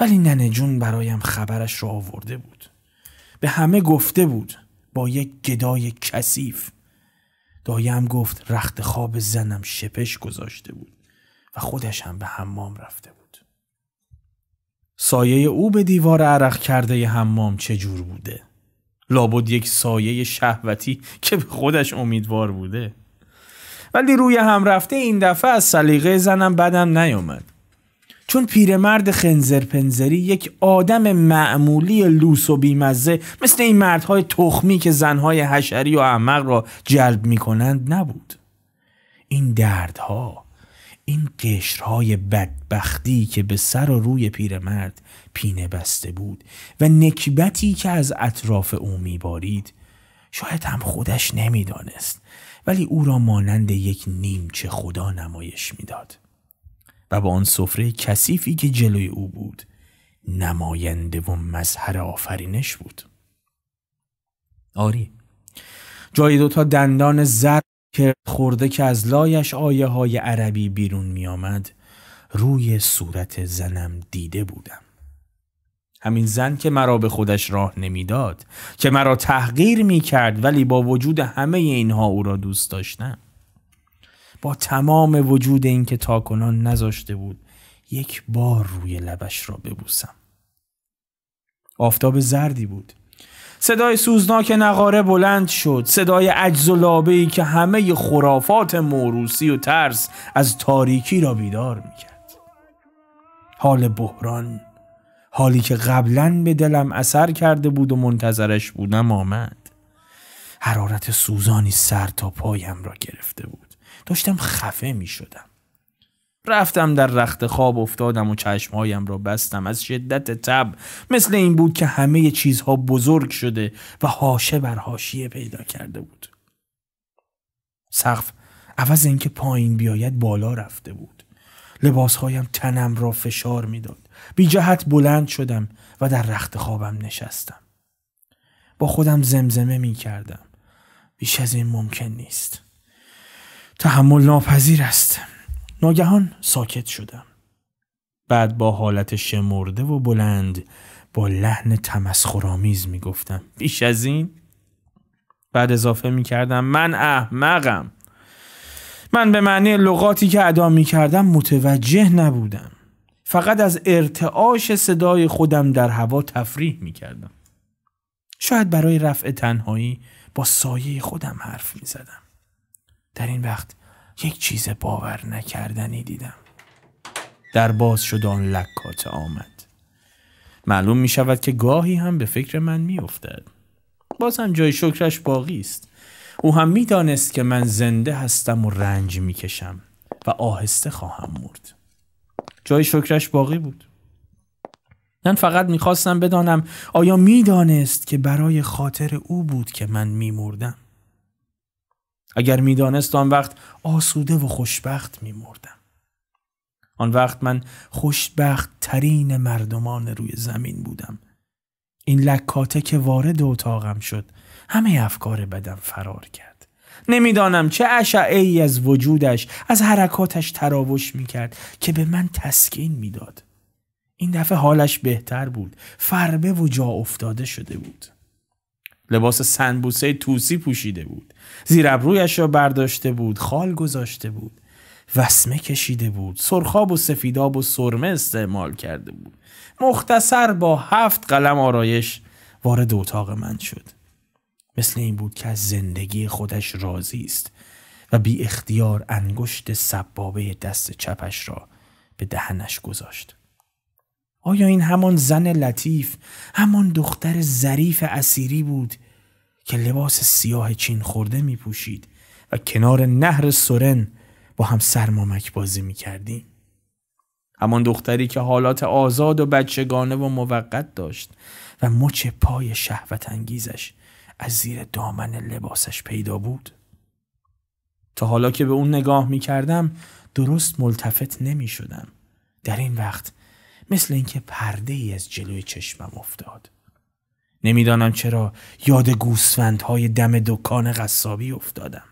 ولی ننه جون برایم خبرش را آورده بود به همه گفته بود با یک گدای کثیف دایم گفت رخت خواب زنم شپش گذاشته بود و خودش هم به حمام رفته بود سایه او به دیوار عرق کرده حمام جور بوده لابد یک سایه شهوتی که به خودش امیدوار بوده ولی روی هم رفته این دفعه از سلیقه زنم بدم نیومد چون پیرمرد خنزرپنزری یک آدم معمولی لوس و بیمزه مثل این مردهای تخمی که زنهای حشری و احمق را جلب می کنند نبود این دردها این قشرهای بدبختی که به سر و روی پیرمرد پینه بسته بود و نکبتی که از اطراف او میبارید شاید هم خودش نمیدانست ولی او را مانند یک نیمچه خدا نمایش میداد و با آن سفره کثیفی که جلوی او بود نماینده و مظهر آفرینش بود آری جای دوتا دندان زر که خورده که از لایش آیه های عربی بیرون می آمد روی صورت زنم دیده بودم همین زن که مرا به خودش راه نمیداد که مرا تحقیر می کرد ولی با وجود همه اینها او را دوست داشتم با تمام وجود این که تاکنان نزاشته بود یک بار روی لبش را ببوسم آفتاب زردی بود صدای سوزناک نقاره بلند شد صدای عجز و لابهی که همه خرافات موروسی و ترس از تاریکی را بیدار میکرد حال بحران حالی که قبلا به دلم اثر کرده بود و منتظرش بودم آمد حرارت سوزانی سر تا پایم را گرفته بود داشتم خفه می شدم رفتم در رخت خواب افتادم و چشمهایم را بستم از شدت تب مثل این بود که همه چیزها بزرگ شده و حاشه بر حاشیه پیدا کرده بود سقف عوض اینکه پایین بیاید بالا رفته بود لباسهایم تنم را فشار میداد بی جهت بلند شدم و در رخت خوابم نشستم. با خودم زمزمه می کردم. بیش از این ممکن نیست. تحمل ناپذیر است. ناگهان ساکت شدم. بعد با حالت شمرده و بلند با لحن تمسخرآمیز می گفتم. بیش از این؟ بعد اضافه می کردم. من احمقم. من به معنی لغاتی که ادا می کردم متوجه نبودم. فقط از ارتعاش صدای خودم در هوا تفریح می کردم. شاید برای رفع تنهایی با سایه خودم حرف می زدم. در این وقت یک چیز باور نکردنی دیدم. در باز شد آن لکات آمد. معلوم می شود که گاهی هم به فکر من می افتد. باز هم جای شکرش باقی است. او هم می دانست که من زنده هستم و رنج می کشم و آهسته خواهم مرد. جای شکرش باقی بود من فقط میخواستم بدانم آیا میدانست که برای خاطر او بود که من میمردم اگر میدانست آن وقت آسوده و خوشبخت میمردم آن وقت من خوشبخت ترین مردمان روی زمین بودم این لکاته که وارد اتاقم شد همه افکار بدم فرار کرد نمیدانم چه ای از وجودش از حرکاتش تراوش میکرد که به من تسکین میداد این دفعه حالش بهتر بود فربه و جا افتاده شده بود لباس سنبوسه توسی پوشیده بود زیر ابرویش را برداشته بود خال گذاشته بود وسمه کشیده بود سرخاب و سفیداب و سرمه استعمال کرده بود مختصر با هفت قلم آرایش وارد اتاق من شد مثل این بود که از زندگی خودش راضی است و بی اختیار انگشت سبابه دست چپش را به دهنش گذاشت. آیا این همان زن لطیف، همان دختر ظریف اسیری بود که لباس سیاه چین خورده می پوشید و کنار نهر سرن با هم سرمامک بازی می کردی؟ همان دختری که حالات آزاد و بچگانه و موقت داشت و مچ پای شهوت انگیزش از زیر دامن لباسش پیدا بود تا حالا که به اون نگاه می کردم درست ملتفت نمی شدم. در این وقت مثل اینکه پرده ای از جلوی چشمم افتاد. نمیدانم چرا یاد گوسفندهای دم دکان غصابی افتادم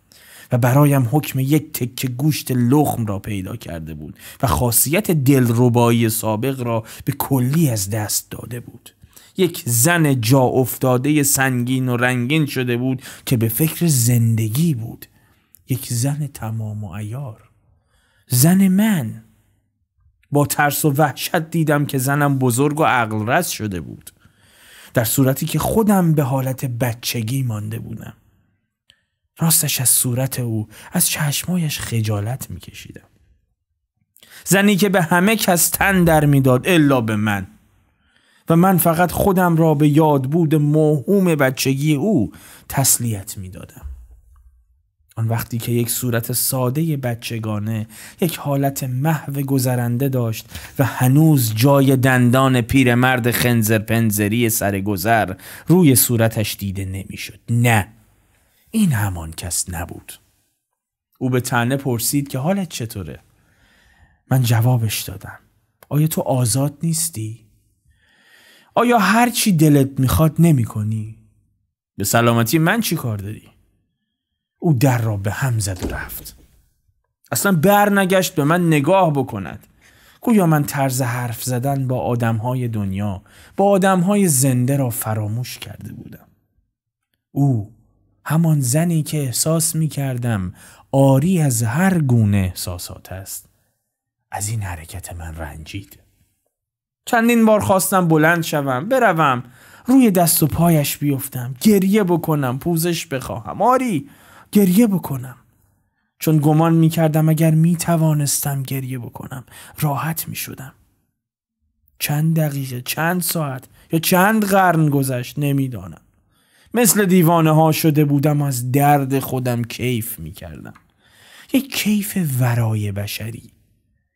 و برایم حکم یک تکه گوشت لخم را پیدا کرده بود و خاصیت دلربایی سابق را به کلی از دست داده بود. یک زن جا افتاده سنگین و رنگین شده بود که به فکر زندگی بود یک زن تمام و ایار زن من با ترس و وحشت دیدم که زنم بزرگ و عقل رس شده بود در صورتی که خودم به حالت بچگی مانده بودم راستش از صورت او از چشمایش خجالت میکشیدم زنی که به همه کس تن در میداد الا به من و من فقط خودم را به یاد بود موهوم بچگی او تسلیت می دادم. آن وقتی که یک صورت ساده بچگانه یک حالت محو گذرنده داشت و هنوز جای دندان پیرمرد خنزر پنزری سر گذر روی صورتش دیده نمیشد. نه این همان کس نبود او به تنه پرسید که حالت چطوره؟ من جوابش دادم آیا تو آزاد نیستی؟ آیا هر چی دلت میخواد نمی کنی؟ به سلامتی من چی کار داری؟ او در را به هم زد و رفت اصلا برنگشت به من نگاه بکند گویا من طرز حرف زدن با های دنیا با های زنده را فراموش کرده بودم او همان زنی که احساس می کردم آری از هر گونه احساسات است از این حرکت من رنجید چندین بار خواستم بلند شوم بروم روی دست و پایش بیفتم گریه بکنم پوزش بخواهم آری گریه بکنم چون گمان می کردم اگر می توانستم گریه بکنم راحت می شدم چند دقیقه چند ساعت یا چند قرن گذشت نمیدانم مثل دیوانه ها شده بودم از درد خودم کیف می کردم یک کیف ورای بشری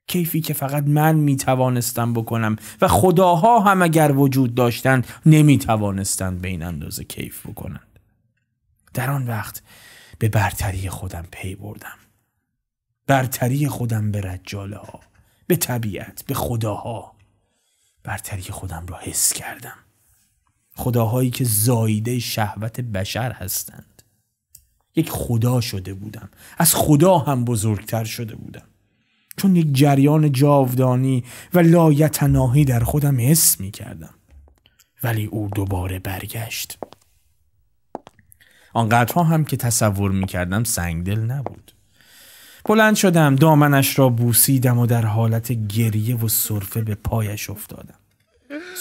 کیفی که فقط من می توانستم بکنم و خداها هم اگر وجود داشتند نمی توانستند به این اندازه کیف بکنند در آن وقت به برتری خودم پی بردم برتری خودم به رجاله ها به طبیعت به خداها برتری خودم را حس کردم خداهایی که زایده شهوت بشر هستند یک خدا شده بودم از خدا هم بزرگتر شده بودم چون یک جریان جاودانی و لایتناهی در خودم حس می کردم ولی او دوباره برگشت آنقدرها هم که تصور می کردم سنگدل نبود بلند شدم دامنش را بوسیدم و در حالت گریه و صرفه به پایش افتادم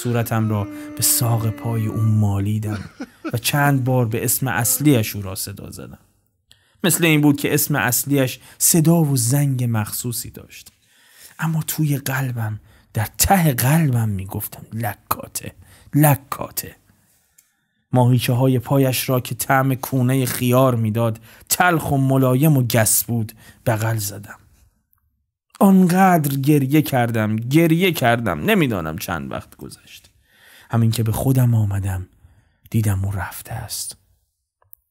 صورتم را به ساق پای او مالیدم و چند بار به اسم اصلیش او را صدا زدم مثل این بود که اسم اصلیش صدا و زنگ مخصوصی داشت اما توی قلبم در ته قلبم میگفتم لکاته لکاته ماهیچه های پایش را که طعم کونه خیار میداد تلخ و ملایم و گس بود بغل زدم آنقدر گریه کردم گریه کردم نمیدانم چند وقت گذشت همین که به خودم آمدم دیدم او رفته است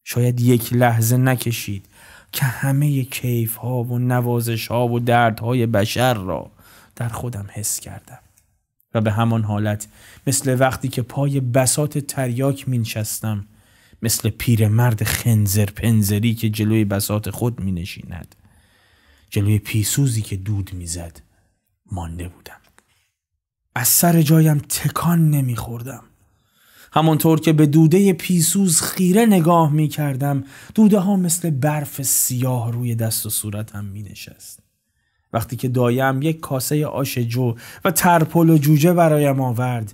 شاید یک لحظه نکشید که همه کیف ها و نوازش ها و دردهای بشر را در خودم حس کردم و به همان حالت مثل وقتی که پای بسات تریاک می نشستم مثل مرد خنزر پنزری که جلوی بسات خود می نشیند جلوی پیسوزی که دود میزد مانده بودم از سر جایم تکان خوردم همانطور که به دوده پیسوز خیره نگاه می کردم دوده ها مثل برف سیاه روی دست و صورتم می نشست. وقتی که دایم یک کاسه آش جو و ترپل و جوجه برایم آورد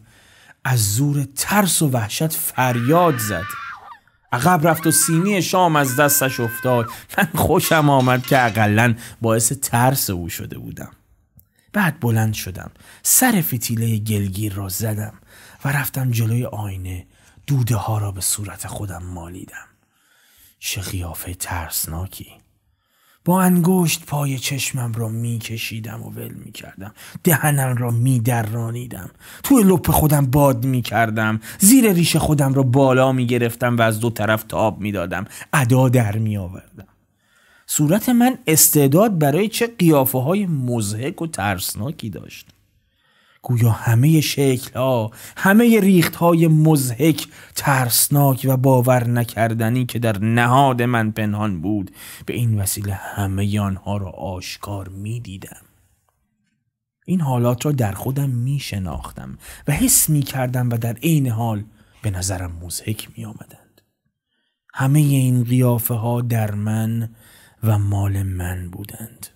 از زور ترس و وحشت فریاد زد عقب رفت و سینی شام از دستش افتاد من خوشم آمد که اقلا باعث ترس او شده بودم بعد بلند شدم سر فتیله گلگیر را زدم و رفتم جلوی آینه دوده ها را به صورت خودم مالیدم چه قیافه ترسناکی با انگشت پای چشمم را کشیدم و ول می کردم دهنم را درانیدم توی لپ خودم باد کردم زیر ریش خودم را بالا گرفتم و از دو طرف تاب دادم ادا در آوردم صورت من استعداد برای چه قیافه های مزهک و ترسناکی داشت گویا همه شکل ها همه ریخت های مزهک ترسناک و باور نکردنی که در نهاد من پنهان بود به این وسیله همه آنها را آشکار می دیدم. این حالات را در خودم می شناختم و حس می کردم و در عین حال به نظرم مزهک می آمدند. همه این قیافه ها در من و مال من بودند.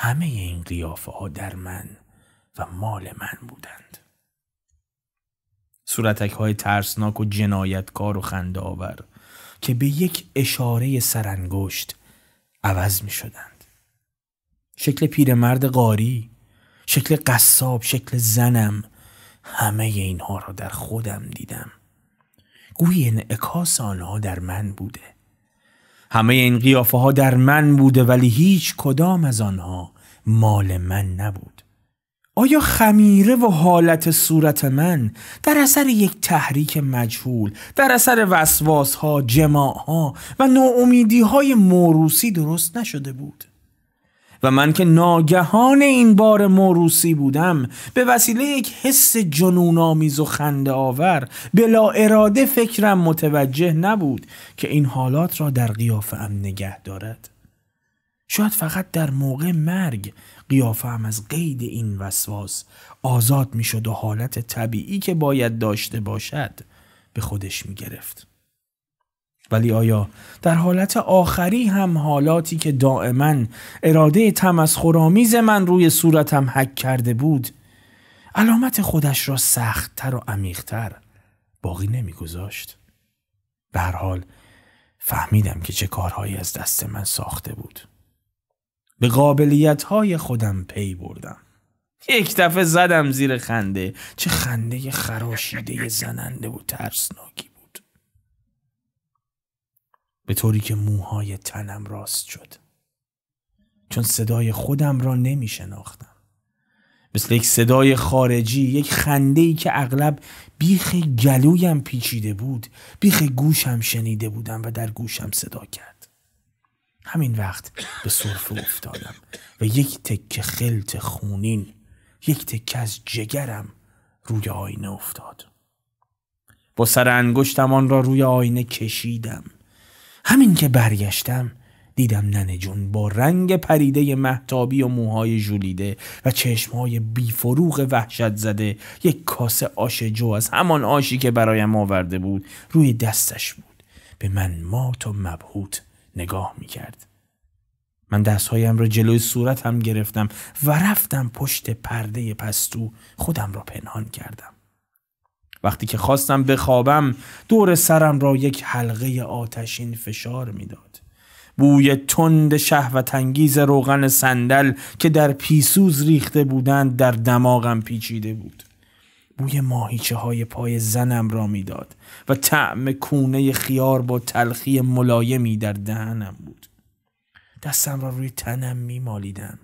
همه این قیافه ها در من و مال من بودند. صورتک های ترسناک و جنایتکار و خنده آور که به یک اشاره سرانگشت عوض می شدند. شکل پیرمرد قاری، شکل قصاب، شکل زنم همه اینها را در خودم دیدم. گویی انعکاس آنها در من بوده. همه این قیافه ها در من بوده ولی هیچ کدام از آنها مال من نبود آیا خمیره و حالت صورت من در اثر یک تحریک مجهول در اثر وسواس ها جماع ها و ناامیدی های موروسی درست نشده بود؟ و من که ناگهان این بار موروسی بودم به وسیله یک حس جنونآمیز و خنده آور بلا اراده فکرم متوجه نبود که این حالات را در قیافم نگه دارد شاید فقط در موقع مرگ قیافم از قید این وسواس آزاد می شد و حالت طبیعی که باید داشته باشد به خودش می گرفت. ولی آیا در حالت آخری هم حالاتی که دائما اراده تمسخرآمیز من روی صورتم حک کرده بود علامت خودش را سختتر و عمیقتر باقی نمیگذاشت به هر حال فهمیدم که چه کارهایی از دست من ساخته بود به قابلیت های خودم پی بردم یک دفعه زدم زیر خنده چه خنده خراشیده زننده و ترسناکی به طوری که موهای تنم راست شد چون صدای خودم را نمی شناختم مثل یک صدای خارجی یک خنده ای که اغلب بیخ گلویم پیچیده بود بیخ گوشم شنیده بودم و در گوشم صدا کرد همین وقت به سرفه افتادم و یک تکه خلط خونین یک تکه از جگرم روی آینه افتاد با سر انگشتم آن را روی آینه کشیدم همین که برگشتم دیدم ننه جون با رنگ پریده محتابی و موهای ژولیده و چشمهای بیفروغ وحشت زده یک کاسه آش جو از همان آشی که برایم آورده بود روی دستش بود به من مات و مبهوت نگاه میکرد من دستهایم را جلوی صورتم گرفتم و رفتم پشت پرده پستو خودم را پنهان کردم وقتی که خواستم بخوابم دور سرم را یک حلقه آتشین فشار میداد. بوی تند و تنگیز روغن صندل که در پیسوز ریخته بودند در دماغم پیچیده بود. بوی ماهیچه های پای زنم را میداد و طعم کونه خیار با تلخی ملایمی در دهنم بود. دستم را روی تنم میمالیدم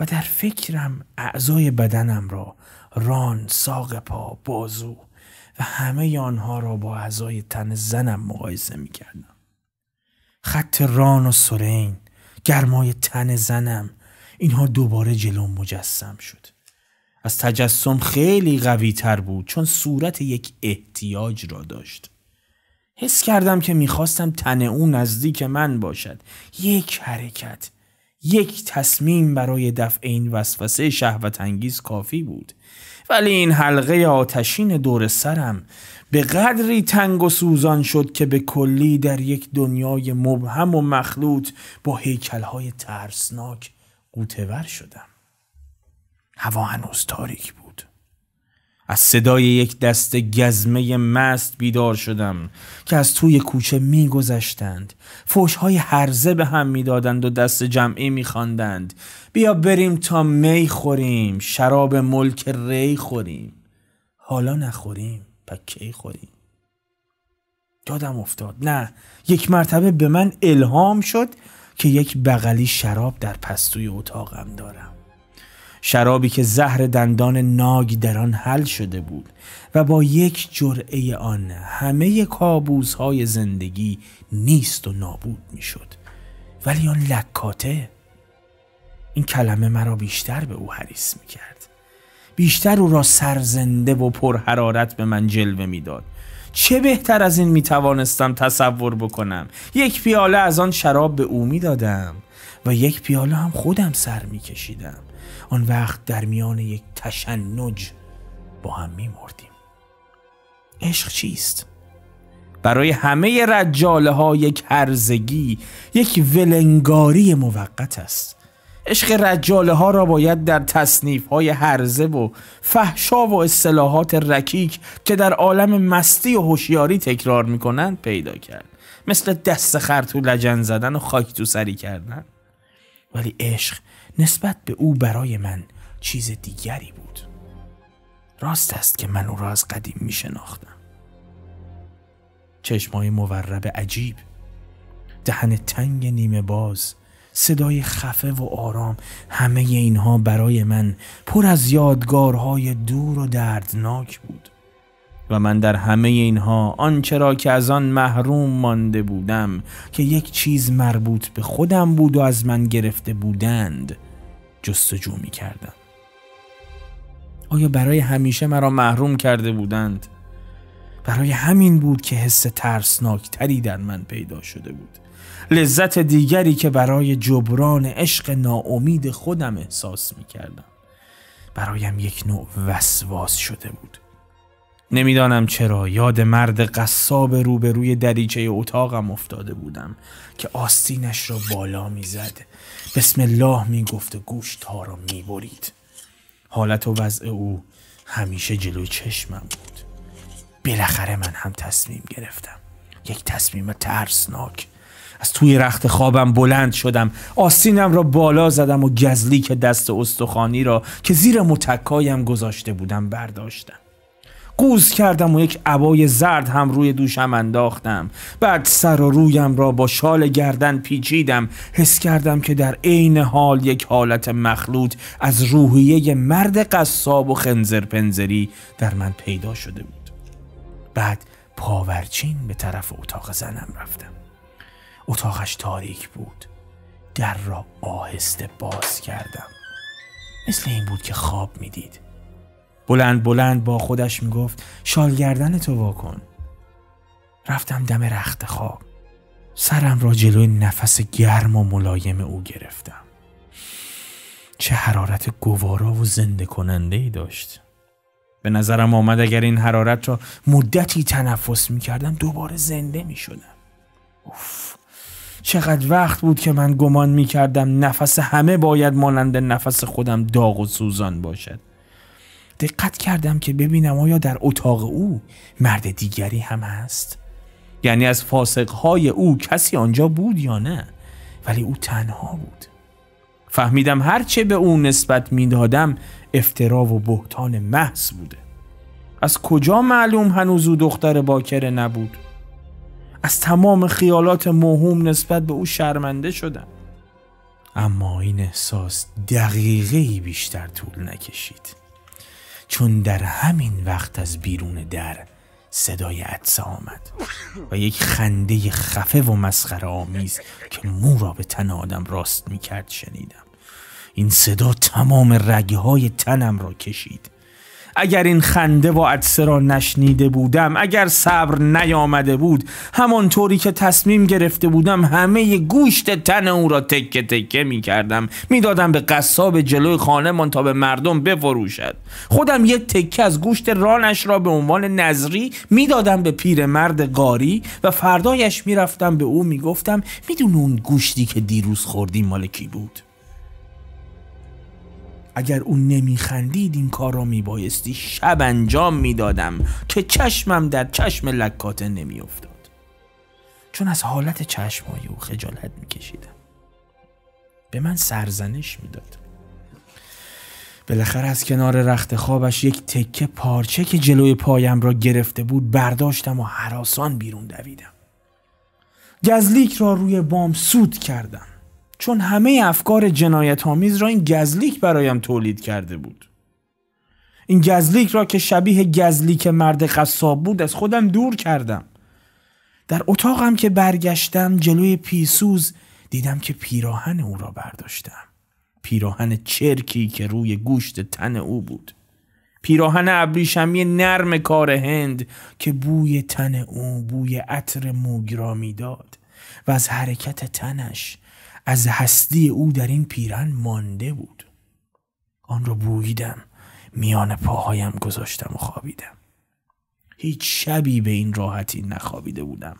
و در فکرم اعضای بدنم را ران، ساق پا، بازو و همه آنها را با اعضای تن زنم مقایسه می کردم. خط ران و سرین، گرمای تن زنم، اینها دوباره جلو مجسم شد. از تجسم خیلی قوی تر بود چون صورت یک احتیاج را داشت. حس کردم که میخواستم تن او نزدیک من باشد. یک حرکت، یک تصمیم برای دفع این وسوسه شهوت انگیز کافی بود. ولی این حلقه آتشین دور سرم به قدری تنگ و سوزان شد که به کلی در یک دنیای مبهم و مخلوط با هیکلهای ترسناک قوتور شدم هوا هنوز تاریک بود از صدای یک دست گزمه مست بیدار شدم که از توی کوچه میگذشتند فوشهای هرزه به هم دادند و دست جمعی میخواندند بیا بریم تا می خوریم شراب ملک ری خوریم حالا نخوریم پکی خوریم یادم افتاد نه یک مرتبه به من الهام شد که یک بغلی شراب در پستوی اتاقم دارم شرابی که زهر دندان ناگ در آن حل شده بود و با یک جرعه آن همه کابوس های زندگی نیست و نابود میشد. ولی آن لکاته این کلمه مرا بیشتر به او حریص می کرد. بیشتر او را سرزنده و پرحرارت به من جلوه میداد. چه بهتر از این می توانستم تصور بکنم یک پیاله از آن شراب به او می دادم و یک پیاله هم خودم سر می کشیدم آن وقت در میان یک تشنج با هم میمردیم عشق چیست؟ برای همه رجاله ها یک هرزگی یک ولنگاری موقت است عشق رجاله ها را باید در تصنیف های هرزه و فحشا و اصطلاحات رکیک که در عالم مستی و هوشیاری تکرار می کنند پیدا کرد مثل دست خر لجن زدن و خاک تو سری کردن ولی عشق نسبت به او برای من چیز دیگری بود راست است که من او را از قدیم می شناختم چشمای مورب عجیب دهن تنگ نیمه باز صدای خفه و آرام همه اینها برای من پر از یادگارهای دور و دردناک بود و من در همه اینها آنچه را که از آن محروم مانده بودم که یک چیز مربوط به خودم بود و از من گرفته بودند جستجو می کردم. آیا برای همیشه مرا محروم کرده بودند؟ برای همین بود که حس ترسناکتری در من پیدا شده بود لذت دیگری که برای جبران عشق ناامید خودم احساس می کردم برایم یک نوع وسواس شده بود نمیدانم چرا یاد مرد قصاب روبروی دریچه اتاقم افتاده بودم که آستینش را بالا میزد بسم الله میگفت و گوشت ها را میبرید حالت و وضع او همیشه جلوی چشمم بود بالاخره من هم تصمیم گرفتم یک تصمیم ترسناک از توی رخت خوابم بلند شدم آستینم را بالا زدم و گزلی که دست استخوانی را که زیر متکایم گذاشته بودم برداشتم قوز کردم و یک عبای زرد هم روی دوشم انداختم بعد سر و رویم را با شال گردن پیچیدم حس کردم که در عین حال یک حالت مخلوط از روحیه مرد قصاب و خنزر پنزری در من پیدا شده بود بعد پاورچین به طرف اتاق زنم رفتم اتاقش تاریک بود در را آهسته باز کردم مثل این بود که خواب میدید بلند بلند با خودش میگفت شال گردن تو واکن رفتم دم رخت خواب سرم را جلوی نفس گرم و ملایم او گرفتم چه حرارت گوارا و زنده کننده ای داشت به نظرم آمد اگر این حرارت را مدتی تنفس می کردم دوباره زنده می شدم اوف. چقدر وقت بود که من گمان می کردم نفس همه باید مانند نفس خودم داغ و سوزان باشد دقت کردم که ببینم آیا در اتاق او مرد دیگری هم هست یعنی از فاسقهای او کسی آنجا بود یا نه ولی او تنها بود فهمیدم هرچه به او نسبت میدادم افترا و بهتان محض بوده از کجا معلوم هنوز او دختر باکره نبود از تمام خیالات موهوم نسبت به او شرمنده شدم اما این احساس دقیقه بیشتر طول نکشید چون در همین وقت از بیرون در صدای عدسه آمد و یک خنده خفه و مسخره آمیز که مو را به تن آدم راست می کرد شنیدم این صدا تمام رگه های تنم را کشید اگر این خنده و عدسه را نشنیده بودم اگر صبر نیامده بود همانطوری که تصمیم گرفته بودم همه گوشت تن او را تکه تکه می کردم می دادم به قصاب جلوی خانه من تا به مردم بفروشد خودم یک تکه از گوشت رانش را به عنوان نظری می دادم به مرد قاری و فردایش می رفتم به او می گفتم می اون گوشتی که دیروز خوردی مال کی بود؟ اگر اون نمیخندید این کار را میبایستی شب انجام میدادم که چشمم در چشم لکاته نمیافتاد چون از حالت چشمهای او خجالت میکشیدم به من سرزنش میداد بالاخره از کنار رخت خوابش یک تکه پارچه که جلوی پایم را گرفته بود برداشتم و حراسان بیرون دویدم گزلیک را روی بام سود کردم چون همه افکار جنایت آمیز را این گزلیک برایم تولید کرده بود این گزلیک را که شبیه گزلیک مرد قصاب بود از خودم دور کردم در اتاقم که برگشتم جلوی پیسوز دیدم که پیراهن او را برداشتم پیراهن چرکی که روی گوشت تن او بود پیراهن ابریشمی نرم کار هند که بوی تن او بوی عطر موگ داد و از حرکت تنش از هستی او در این پیرن مانده بود آن را بویدم میان پاهایم گذاشتم و خوابیدم هیچ شبی به این راحتی نخوابیده بودم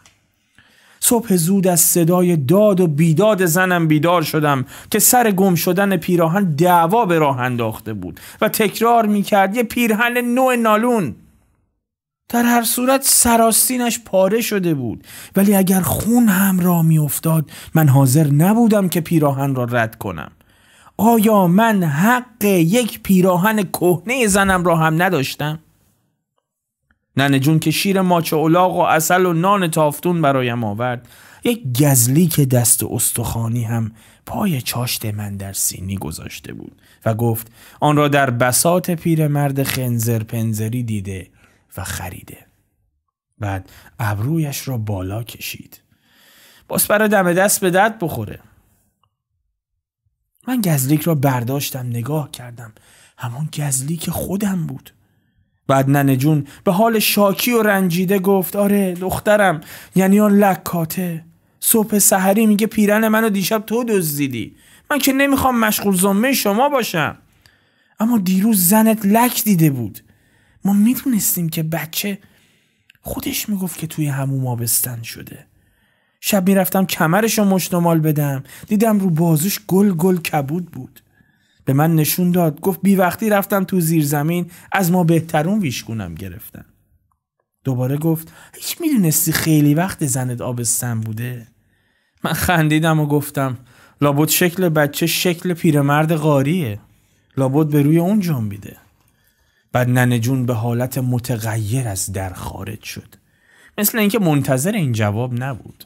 صبح زود از صدای داد و بیداد زنم بیدار شدم که سر گم شدن پیراهن دعوا به راه انداخته بود و تکرار میکرد یه پیرهن نوع نالون در هر صورت سراستینش پاره شده بود ولی اگر خون هم را میافتاد من حاضر نبودم که پیراهن را رد کنم آیا من حق یک پیراهن کهنه زنم را هم نداشتم؟ ننه جون که شیر ماچ اولاغ و اصل و نان تافتون برایم آورد یک گزلی که دست استخوانی هم پای چاشت من در سینی گذاشته بود و گفت آن را در بسات مرد خنزر پنزری دیده و خریده بعد ابرویش را بالا کشید باز برای دم دست به درد بخوره من گزلیک را برداشتم نگاه کردم همان گزلیک خودم بود بعد ننه جون به حال شاکی و رنجیده گفت آره دخترم یعنی آن لکاته صبح سحری میگه پیرن منو دیشب تو دزدیدی من که نمیخوام مشغول زمه شما باشم اما دیروز زنت لک دیده بود ما میدونستیم که بچه خودش میگفت که توی همون آبستن شده شب میرفتم کمرش رو مشتمال بدم دیدم رو بازوش گل گل کبود بود به من نشون داد گفت بی وقتی رفتم تو زیر زمین از ما بهترون ویشگونم گرفتن دوباره گفت هیچ میدونستی خیلی وقت زنت آبستن بوده من خندیدم و گفتم لابد شکل بچه شکل پیرمرد قاریه لابد به روی اون جنبیده بعد ننجون به حالت متغیر از در خارج شد مثل اینکه منتظر این جواب نبود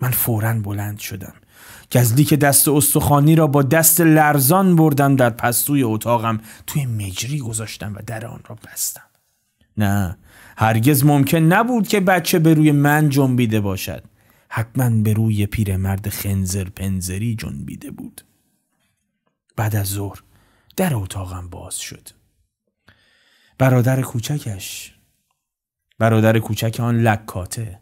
من فورا بلند شدم گزلی که دست استخانی را با دست لرزان بردم در پستوی اتاقم توی مجری گذاشتم و در آن را بستم نه هرگز ممکن نبود که بچه به روی من جنبیده باشد حتما به روی پیرمرد خنزر پنزری جنبیده بود بعد از ظهر در اتاقم باز شد برادر کوچکش برادر کوچک آن لکاته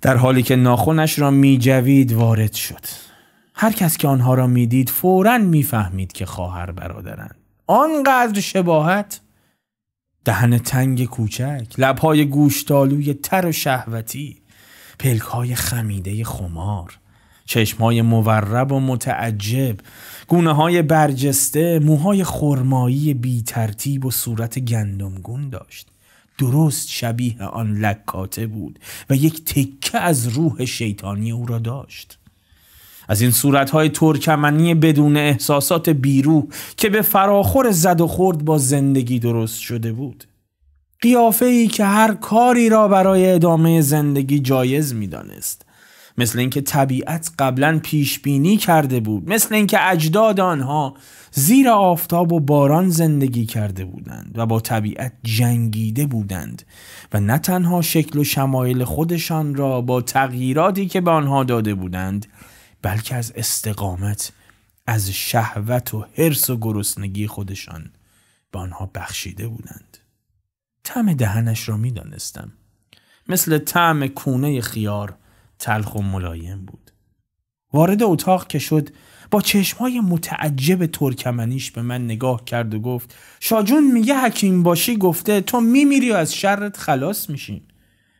در حالی که ناخونش را می جوید وارد شد هر کس که آنها را میدید فورا میفهمید که خواهر برادرند آنقدر شباهت دهن تنگ کوچک لبهای گوشتالوی تر و شهوتی پلکهای خمیده خمار چشمهای مورب و متعجب گونه های برجسته موهای خرمایی بی ترتیب و صورت گندمگون داشت درست شبیه آن لکاته بود و یک تکه از روح شیطانی او را داشت از این صورتهای ترکمنی بدون احساسات بیروح که به فراخور زد و خورد با زندگی درست شده بود قیافه ای که هر کاری را برای ادامه زندگی جایز می دانست. مثل اینکه طبیعت قبلا پیش بینی کرده بود مثل اینکه اجداد آنها زیر آفتاب و باران زندگی کرده بودند و با طبیعت جنگیده بودند و نه تنها شکل و شمایل خودشان را با تغییراتی که به آنها داده بودند بلکه از استقامت از شهوت و حرس و گرسنگی خودشان به آنها بخشیده بودند تم دهنش را میدانستم مثل طعم کونه خیار تلخ و ملایم بود. وارد اتاق که شد با چشمای متعجب ترکمنیش به من نگاه کرد و گفت شاجون میگه حکیم باشی گفته تو میمیری و از شرت خلاص میشین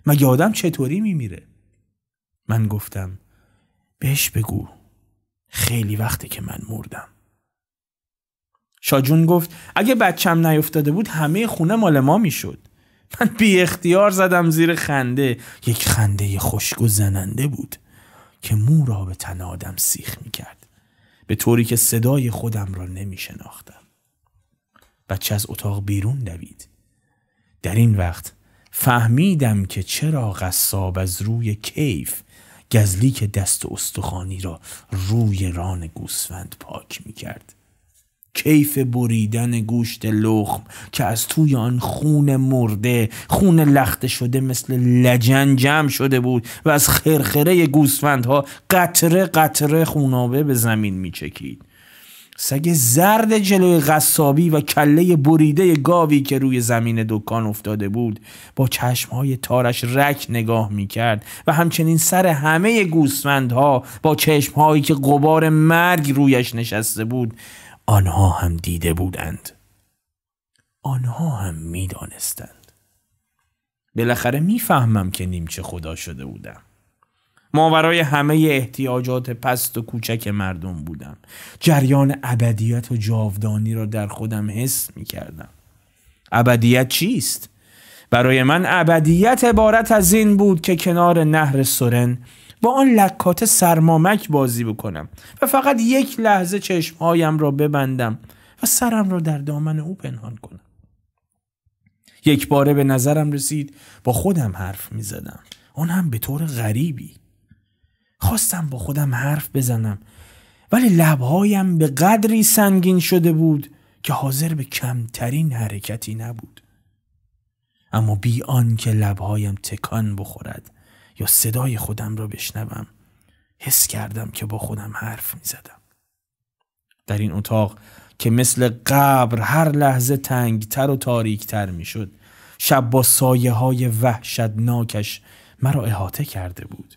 مگه آدم چطوری میمیره؟ من گفتم بهش بگو خیلی وقته که من مردم شاجون گفت اگه بچم نیفتاده بود همه خونه مال ما میشد من بی اختیار زدم زیر خنده یک خنده خشک و زننده بود که مو را به تن آدم سیخ می کرد به طوری که صدای خودم را نمی شناختم بچه از اتاق بیرون دوید در این وقت فهمیدم که چرا قصاب از روی کیف گزلی که دست استخوانی را روی ران گوسفند پاک می کرد کیف بریدن گوشت لخم که از توی آن خون مرده خون لخته شده مثل لجن جمع شده بود و از خرخره گوسفندها قطره قطره خونابه به زمین میچکید سگ زرد جلوی غصابی و کله بریده گاوی که روی زمین دکان افتاده بود با چشمهای تارش رک نگاه میکرد و همچنین سر همه گوسفندها با چشمهایی که قبار مرگ رویش نشسته بود آنها هم دیده بودند آنها هم میدانستند بالاخره میفهمم که نیمچه خدا شده بودم ماورای همه احتیاجات پست و کوچک مردم بودم جریان ابدیت و جاودانی را در خودم حس می کردم ابدیت چیست؟ برای من ابدیت عبارت از این بود که کنار نهر سرن با آن لکات سرمامک بازی بکنم و فقط یک لحظه چشمهایم را ببندم و سرم را در دامن او پنهان کنم یک باره به نظرم رسید با خودم حرف می زدم آن هم به طور غریبی خواستم با خودم حرف بزنم ولی لبهایم به قدری سنگین شده بود که حاضر به کمترین حرکتی نبود اما بی آنکه لبهایم تکان بخورد یا صدای خودم را بشنوم حس کردم که با خودم حرف می زدم. در این اتاق که مثل قبر هر لحظه تنگتر و تاریکتر می شد شب با سایه های وحشتناکش مرا احاطه کرده بود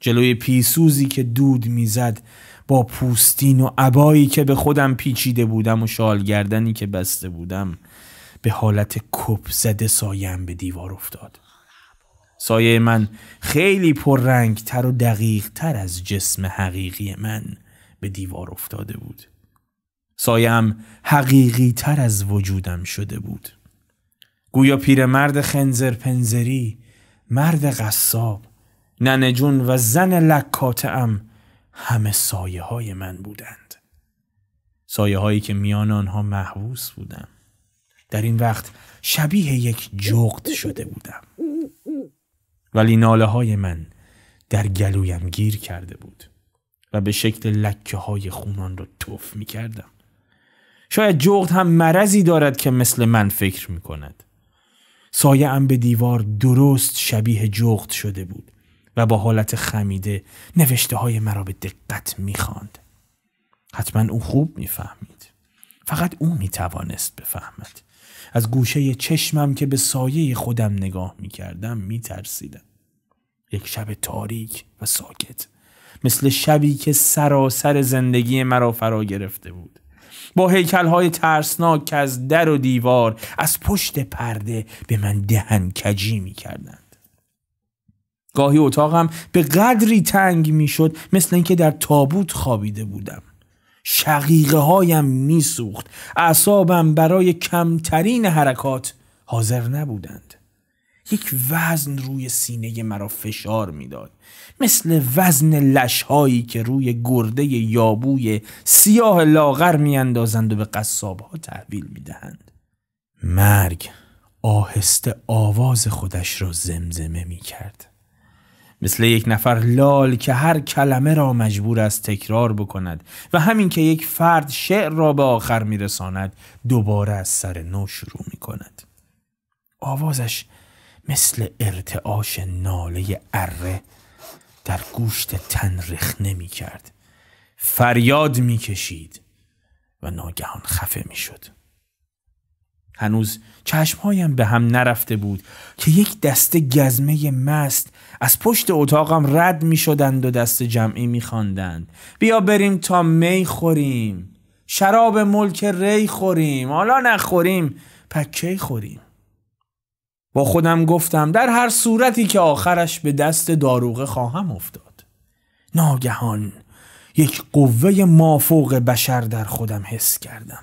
جلوی پیسوزی که دود میزد با پوستین و عبایی که به خودم پیچیده بودم و شال که بسته بودم به حالت کپ زده سایم به دیوار افتاد سایه من خیلی تر و دقیق تر از جسم حقیقی من به دیوار افتاده بود. سایم حقیقی تر از وجودم شده بود. گویا پیرمرد خنزر پنزری، مرد غصاب، ننجون و زن لکاتم همه سایه های من بودند. سایه هایی که میان آنها محبوس بودم. در این وقت شبیه یک جغد شده بودم. ولی ناله های من در گلویم گیر کرده بود و به شکل لکه های خونان را توف می کردم. شاید جغد هم مرضی دارد که مثل من فکر می کند. سایه ام به دیوار درست شبیه جغد شده بود و با حالت خمیده نوشته های مرا به دقت می خاند. حتما او خوب می فهمید. فقط او می توانست بفهمد. از گوشه چشمم که به سایه خودم نگاه می کردم می ترسیدم. یک شب تاریک و ساکت مثل شبی که سراسر زندگی مرا فرا گرفته بود با هیکلهای ترسناک که از در و دیوار از پشت پرده به من دهن کجی می کردند. گاهی اتاقم به قدری تنگ می مثل اینکه در تابوت خوابیده بودم شقیقه هایم میسوخت اعصابم برای کمترین حرکات حاضر نبودند یک وزن روی سینه مرا فشار میداد مثل وزن لشهایی که روی گرده یابوی سیاه لاغر میاندازند و به قصاب ها تحویل میدهند مرگ آهسته آواز خودش را زمزمه میکرد مثل یک نفر لال که هر کلمه را مجبور است تکرار بکند و همین که یک فرد شعر را به آخر میرساند دوباره از سر نو شروع می کند. آوازش مثل ارتعاش ناله اره در گوشت تن رخ نمی کرد. فریاد می کشید و ناگهان خفه می شد. هنوز چشمهایم به هم نرفته بود که یک دسته گزمه مست از پشت اتاقم رد می شدند و دست جمعی می خواندند بیا بریم تا می خوریم شراب ملک ری خوریم حالا نخوریم پکی خوریم با خودم گفتم در هر صورتی که آخرش به دست داروغه خواهم افتاد ناگهان یک قوه مافوق بشر در خودم حس کردم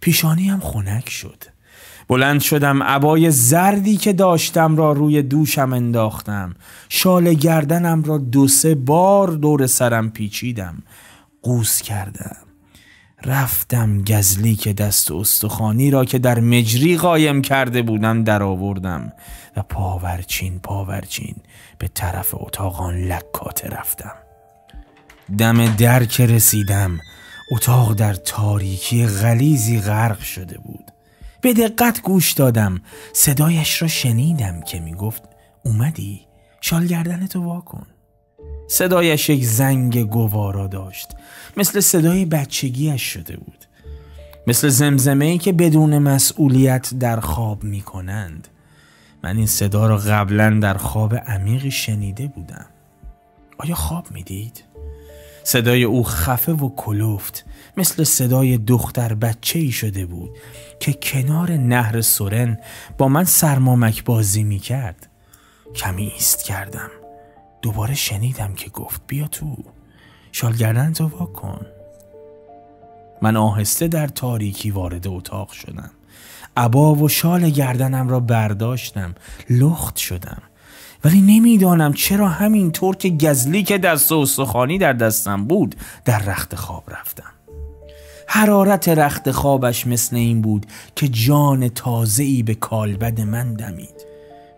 پیشانیم خنک شد بلند شدم عبای زردی که داشتم را روی دوشم انداختم شال گردنم را دو سه بار دور سرم پیچیدم قوس کردم رفتم گزلی که دست استخوانی را که در مجری قایم کرده بودم درآوردم و پاورچین پاورچین به طرف آن لکاته رفتم دم در که رسیدم اتاق در تاریکی غلیزی غرق شده بود به دقت گوش دادم صدایش را شنیدم که میگفت اومدی شالگردنتو وا کن صدایش یک زنگ گوارا داشت مثل صدای بچگیش شده بود مثل زمزمه ای که بدون مسئولیت در خواب می کنند من این صدا را قبلا در خواب عمیق شنیده بودم آیا خواب می دید؟ صدای او خفه و کلوفت مثل صدای دختر بچه ای شده بود که کنار نهر سورن با من سرمامک بازی می کرد. کمی ایست کردم. دوباره شنیدم که گفت بیا تو. شالگردن تو واکن. کن. من آهسته در تاریکی وارد اتاق شدم. عبا و شال گردنم را برداشتم. لخت شدم. ولی نمیدانم چرا همینطور که گزلی که دست و سخانی در دستم بود در رخت خواب رفتم. حرارت رخت خوابش مثل این بود که جان ای به کالبد من دمید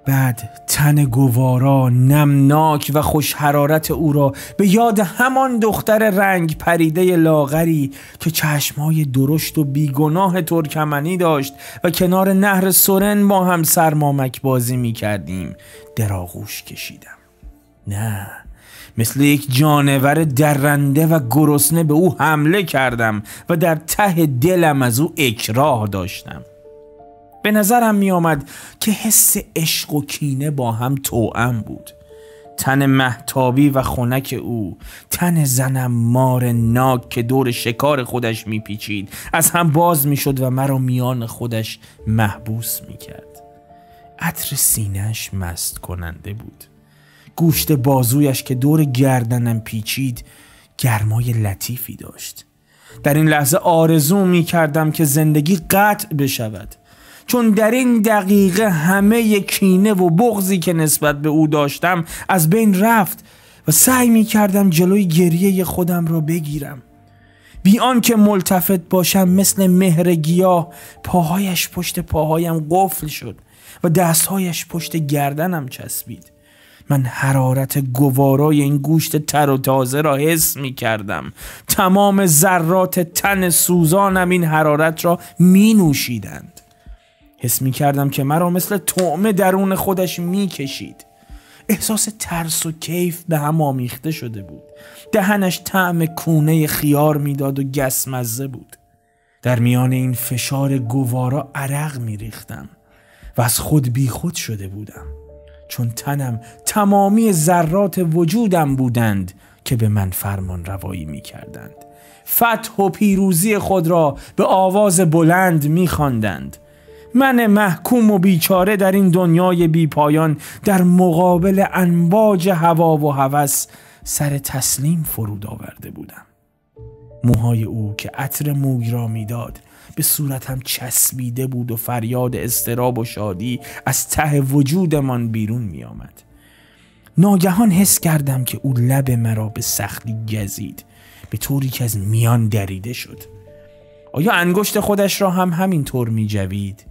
بعد تن گوارا نمناک و خوش حرارت او را به یاد همان دختر رنگ پریده لاغری که چشمای درشت و بیگناه ترکمنی داشت و کنار نهر سرن ما هم سرمامک بازی می کردیم دراغوش کشیدم نه مثل یک جانور درنده و گرسنه به او حمله کردم و در ته دلم از او اکراه داشتم به نظرم می آمد که حس عشق و کینه با هم توأم بود تن محتابی و خنک او تن زنم مار ناک که دور شکار خودش میپیچید از هم باز میشد و مرا میان خودش محبوس کرد عطر سینهش مست کننده بود گوشت بازویش که دور گردنم پیچید گرمای لطیفی داشت در این لحظه آرزو می کردم که زندگی قطع بشود چون در این دقیقه همه کینه و بغزی که نسبت به او داشتم از بین رفت و سعی می کردم جلوی گریه خودم را بگیرم بیان که ملتفت باشم مثل مهرگیا پاهایش پشت پاهایم قفل شد و دستهایش پشت گردنم چسبید من حرارت گوارای این گوشت تر و تازه را حس می کردم تمام ذرات تن سوزانم این حرارت را می نوشیدند حس می کردم که مرا مثل طعمه درون خودش می کشید احساس ترس و کیف به هم آمیخته شده بود دهنش طعم کونه خیار میداد و گسمزه بود در میان این فشار گوارا عرق ریختم و از خود بیخود شده بودم چون تنم تمامی ذرات وجودم بودند که به من فرمان روایی می کردند. فتح و پیروزی خود را به آواز بلند می خواندند. من محکوم و بیچاره در این دنیای بی پایان در مقابل انواج هوا و هوس سر تسلیم فرود آورده بودم موهای او که عطر موی را میداد به صورتم چسبیده بود و فریاد استراب و شادی از ته وجودمان بیرون می آمد. ناگهان حس کردم که او لب مرا به سختی گزید به طوری که از میان دریده شد آیا انگشت خودش را هم همین طور می جوید؟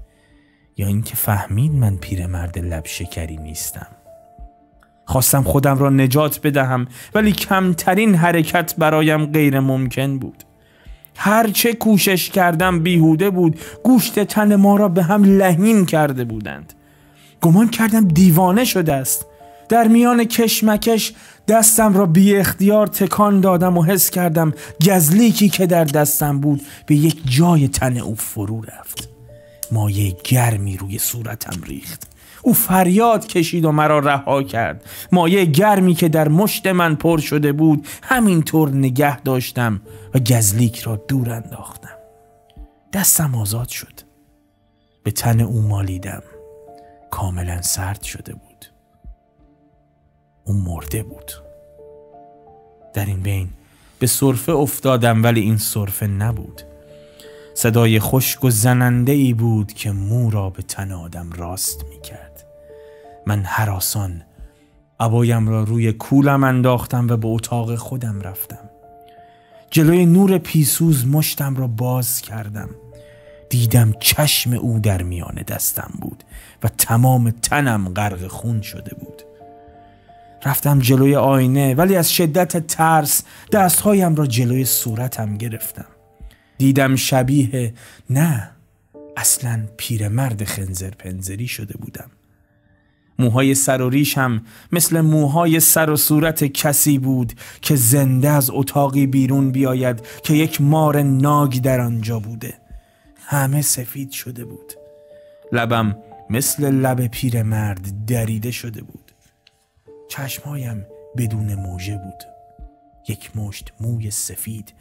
یا اینکه فهمید من پیرمرد لب شکری نیستم خواستم خودم را نجات بدهم ولی کمترین حرکت برایم غیر ممکن بود هرچه کوشش کردم بیهوده بود گوشت تن ما را به هم لحین کرده بودند گمان کردم دیوانه شده است در میان کشمکش دستم را بی اختیار تکان دادم و حس کردم گزلیکی که در دستم بود به یک جای تن او فرو رفت مایه گرمی روی صورتم ریخت او فریاد کشید و مرا رها کرد مایه گرمی که در مشت من پر شده بود همینطور نگه داشتم و گزلیک را دور انداختم دستم آزاد شد به تن او مالیدم کاملا سرد شده بود او مرده بود در این بین به صرفه افتادم ولی این صرفه نبود صدای خشک و زننده ای بود که مو را به تن آدم راست می کرد. من حراسان عبایم را روی کولم انداختم و به اتاق خودم رفتم جلوی نور پیسوز مشتم را باز کردم دیدم چشم او در میان دستم بود و تمام تنم غرق خون شده بود رفتم جلوی آینه ولی از شدت ترس دستهایم را جلوی صورتم گرفتم دیدم شبیه نه اصلا پیرمرد خنزر پنزری شده بودم موهای سر و ریش هم مثل موهای سر و صورت کسی بود که زنده از اتاقی بیرون بیاید که یک مار ناگ در آنجا بوده همه سفید شده بود لبم مثل لب پیر مرد دریده شده بود چشمهایم بدون موجه بود یک مشت موی سفید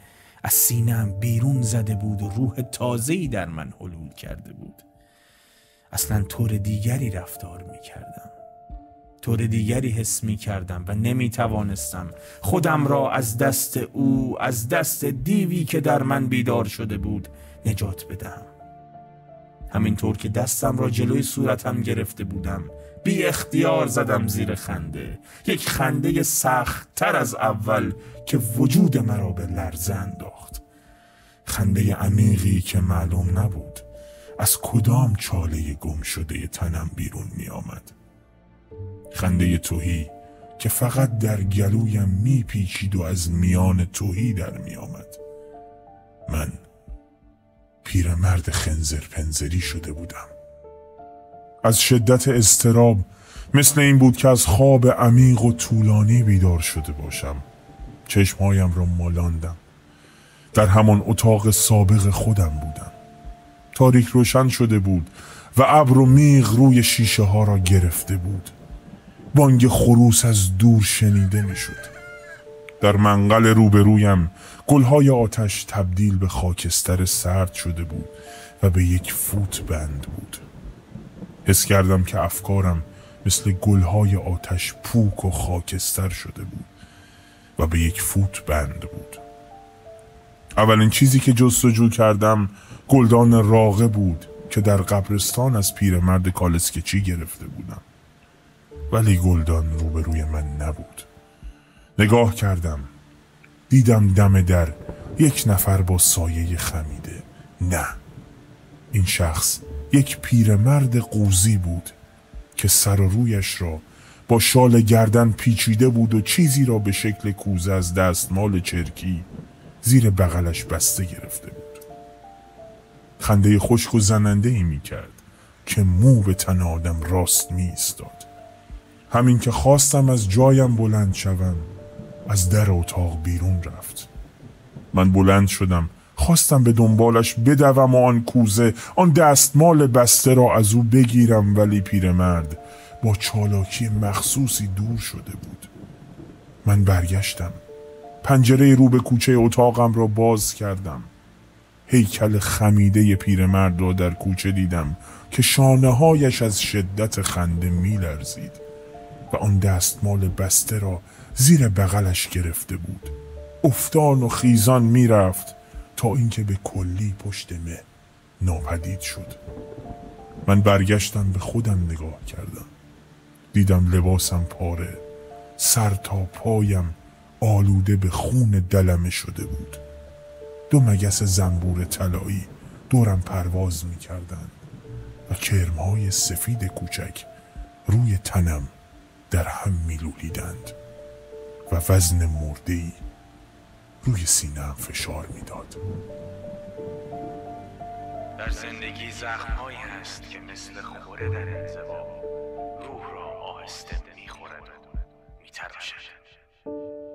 از سینم بیرون زده بود و روح تازه‌ای در من حلول کرده بود اصلا طور دیگری رفتار می کردم طور دیگری حس می کردم و نمی توانستم خودم را از دست او از دست دیوی که در من بیدار شده بود نجات بدم همینطور که دستم را جلوی صورتم گرفته بودم بی اختیار زدم زیر خنده یک خنده تر از اول که وجود مرا به لرزه انداخت خنده عمیقی که معلوم نبود از کدام چاله گم شده تنم بیرون می آمد. خنده توهی که فقط در گلویم میپیچید و از میان توهی در می آمد. من پیرمرد خنزر پنزری شده بودم از شدت استراب مثل این بود که از خواب عمیق و طولانی بیدار شده باشم چشمهایم را مالاندم در همان اتاق سابق خودم بودم تاریک روشن شده بود و ابر و میغ روی شیشه ها را گرفته بود بانگ خروس از دور شنیده میشد. در منقل روبرویم گلهای آتش تبدیل به خاکستر سرد شده بود و به یک فوت بند بود حس کردم که افکارم مثل گلهای آتش پوک و خاکستر شده بود و به یک فوت بند بود اولین چیزی که جستجو کردم گلدان راغه بود که در قبرستان از پیرمرد کالسکچی گرفته بودم ولی گلدان روبروی من نبود نگاه کردم دیدم دم در یک نفر با سایه خمیده نه این شخص یک پیرمرد قوزی بود که سر و رویش را با شال گردن پیچیده بود و چیزی را به شکل کوزه از دستمال چرکی زیر بغلش بسته گرفته بود خنده خشک و زننده ای می کرد که مو به تن آدم راست می استاد. همین که خواستم از جایم بلند شوم از در اتاق بیرون رفت من بلند شدم خواستم به دنبالش بدوم و آن کوزه آن دستمال بسته را از او بگیرم ولی پیرمرد با چالاکی مخصوصی دور شده بود من برگشتم پنجره رو به کوچه اتاقم را باز کردم هیکل خمیده پیرمرد را در کوچه دیدم که شانه از شدت خنده می و آن دستمال بسته را زیر بغلش گرفته بود افتان و خیزان می رفت تا اینکه به کلی پشت مه ناپدید شد من برگشتم به خودم نگاه کردم دیدم لباسم پاره سر تا پایم آلوده به خون دلمه شده بود دو مگس زنبور طلایی دورم پرواز می کردن و کرمهای سفید کوچک روی تنم در هم میلولیدند و وزن مردهی روی سینم فشار میداد. در زندگی زخمهایی هست که مثل خوره در انزوا روح را آهسته خورد و تراشد.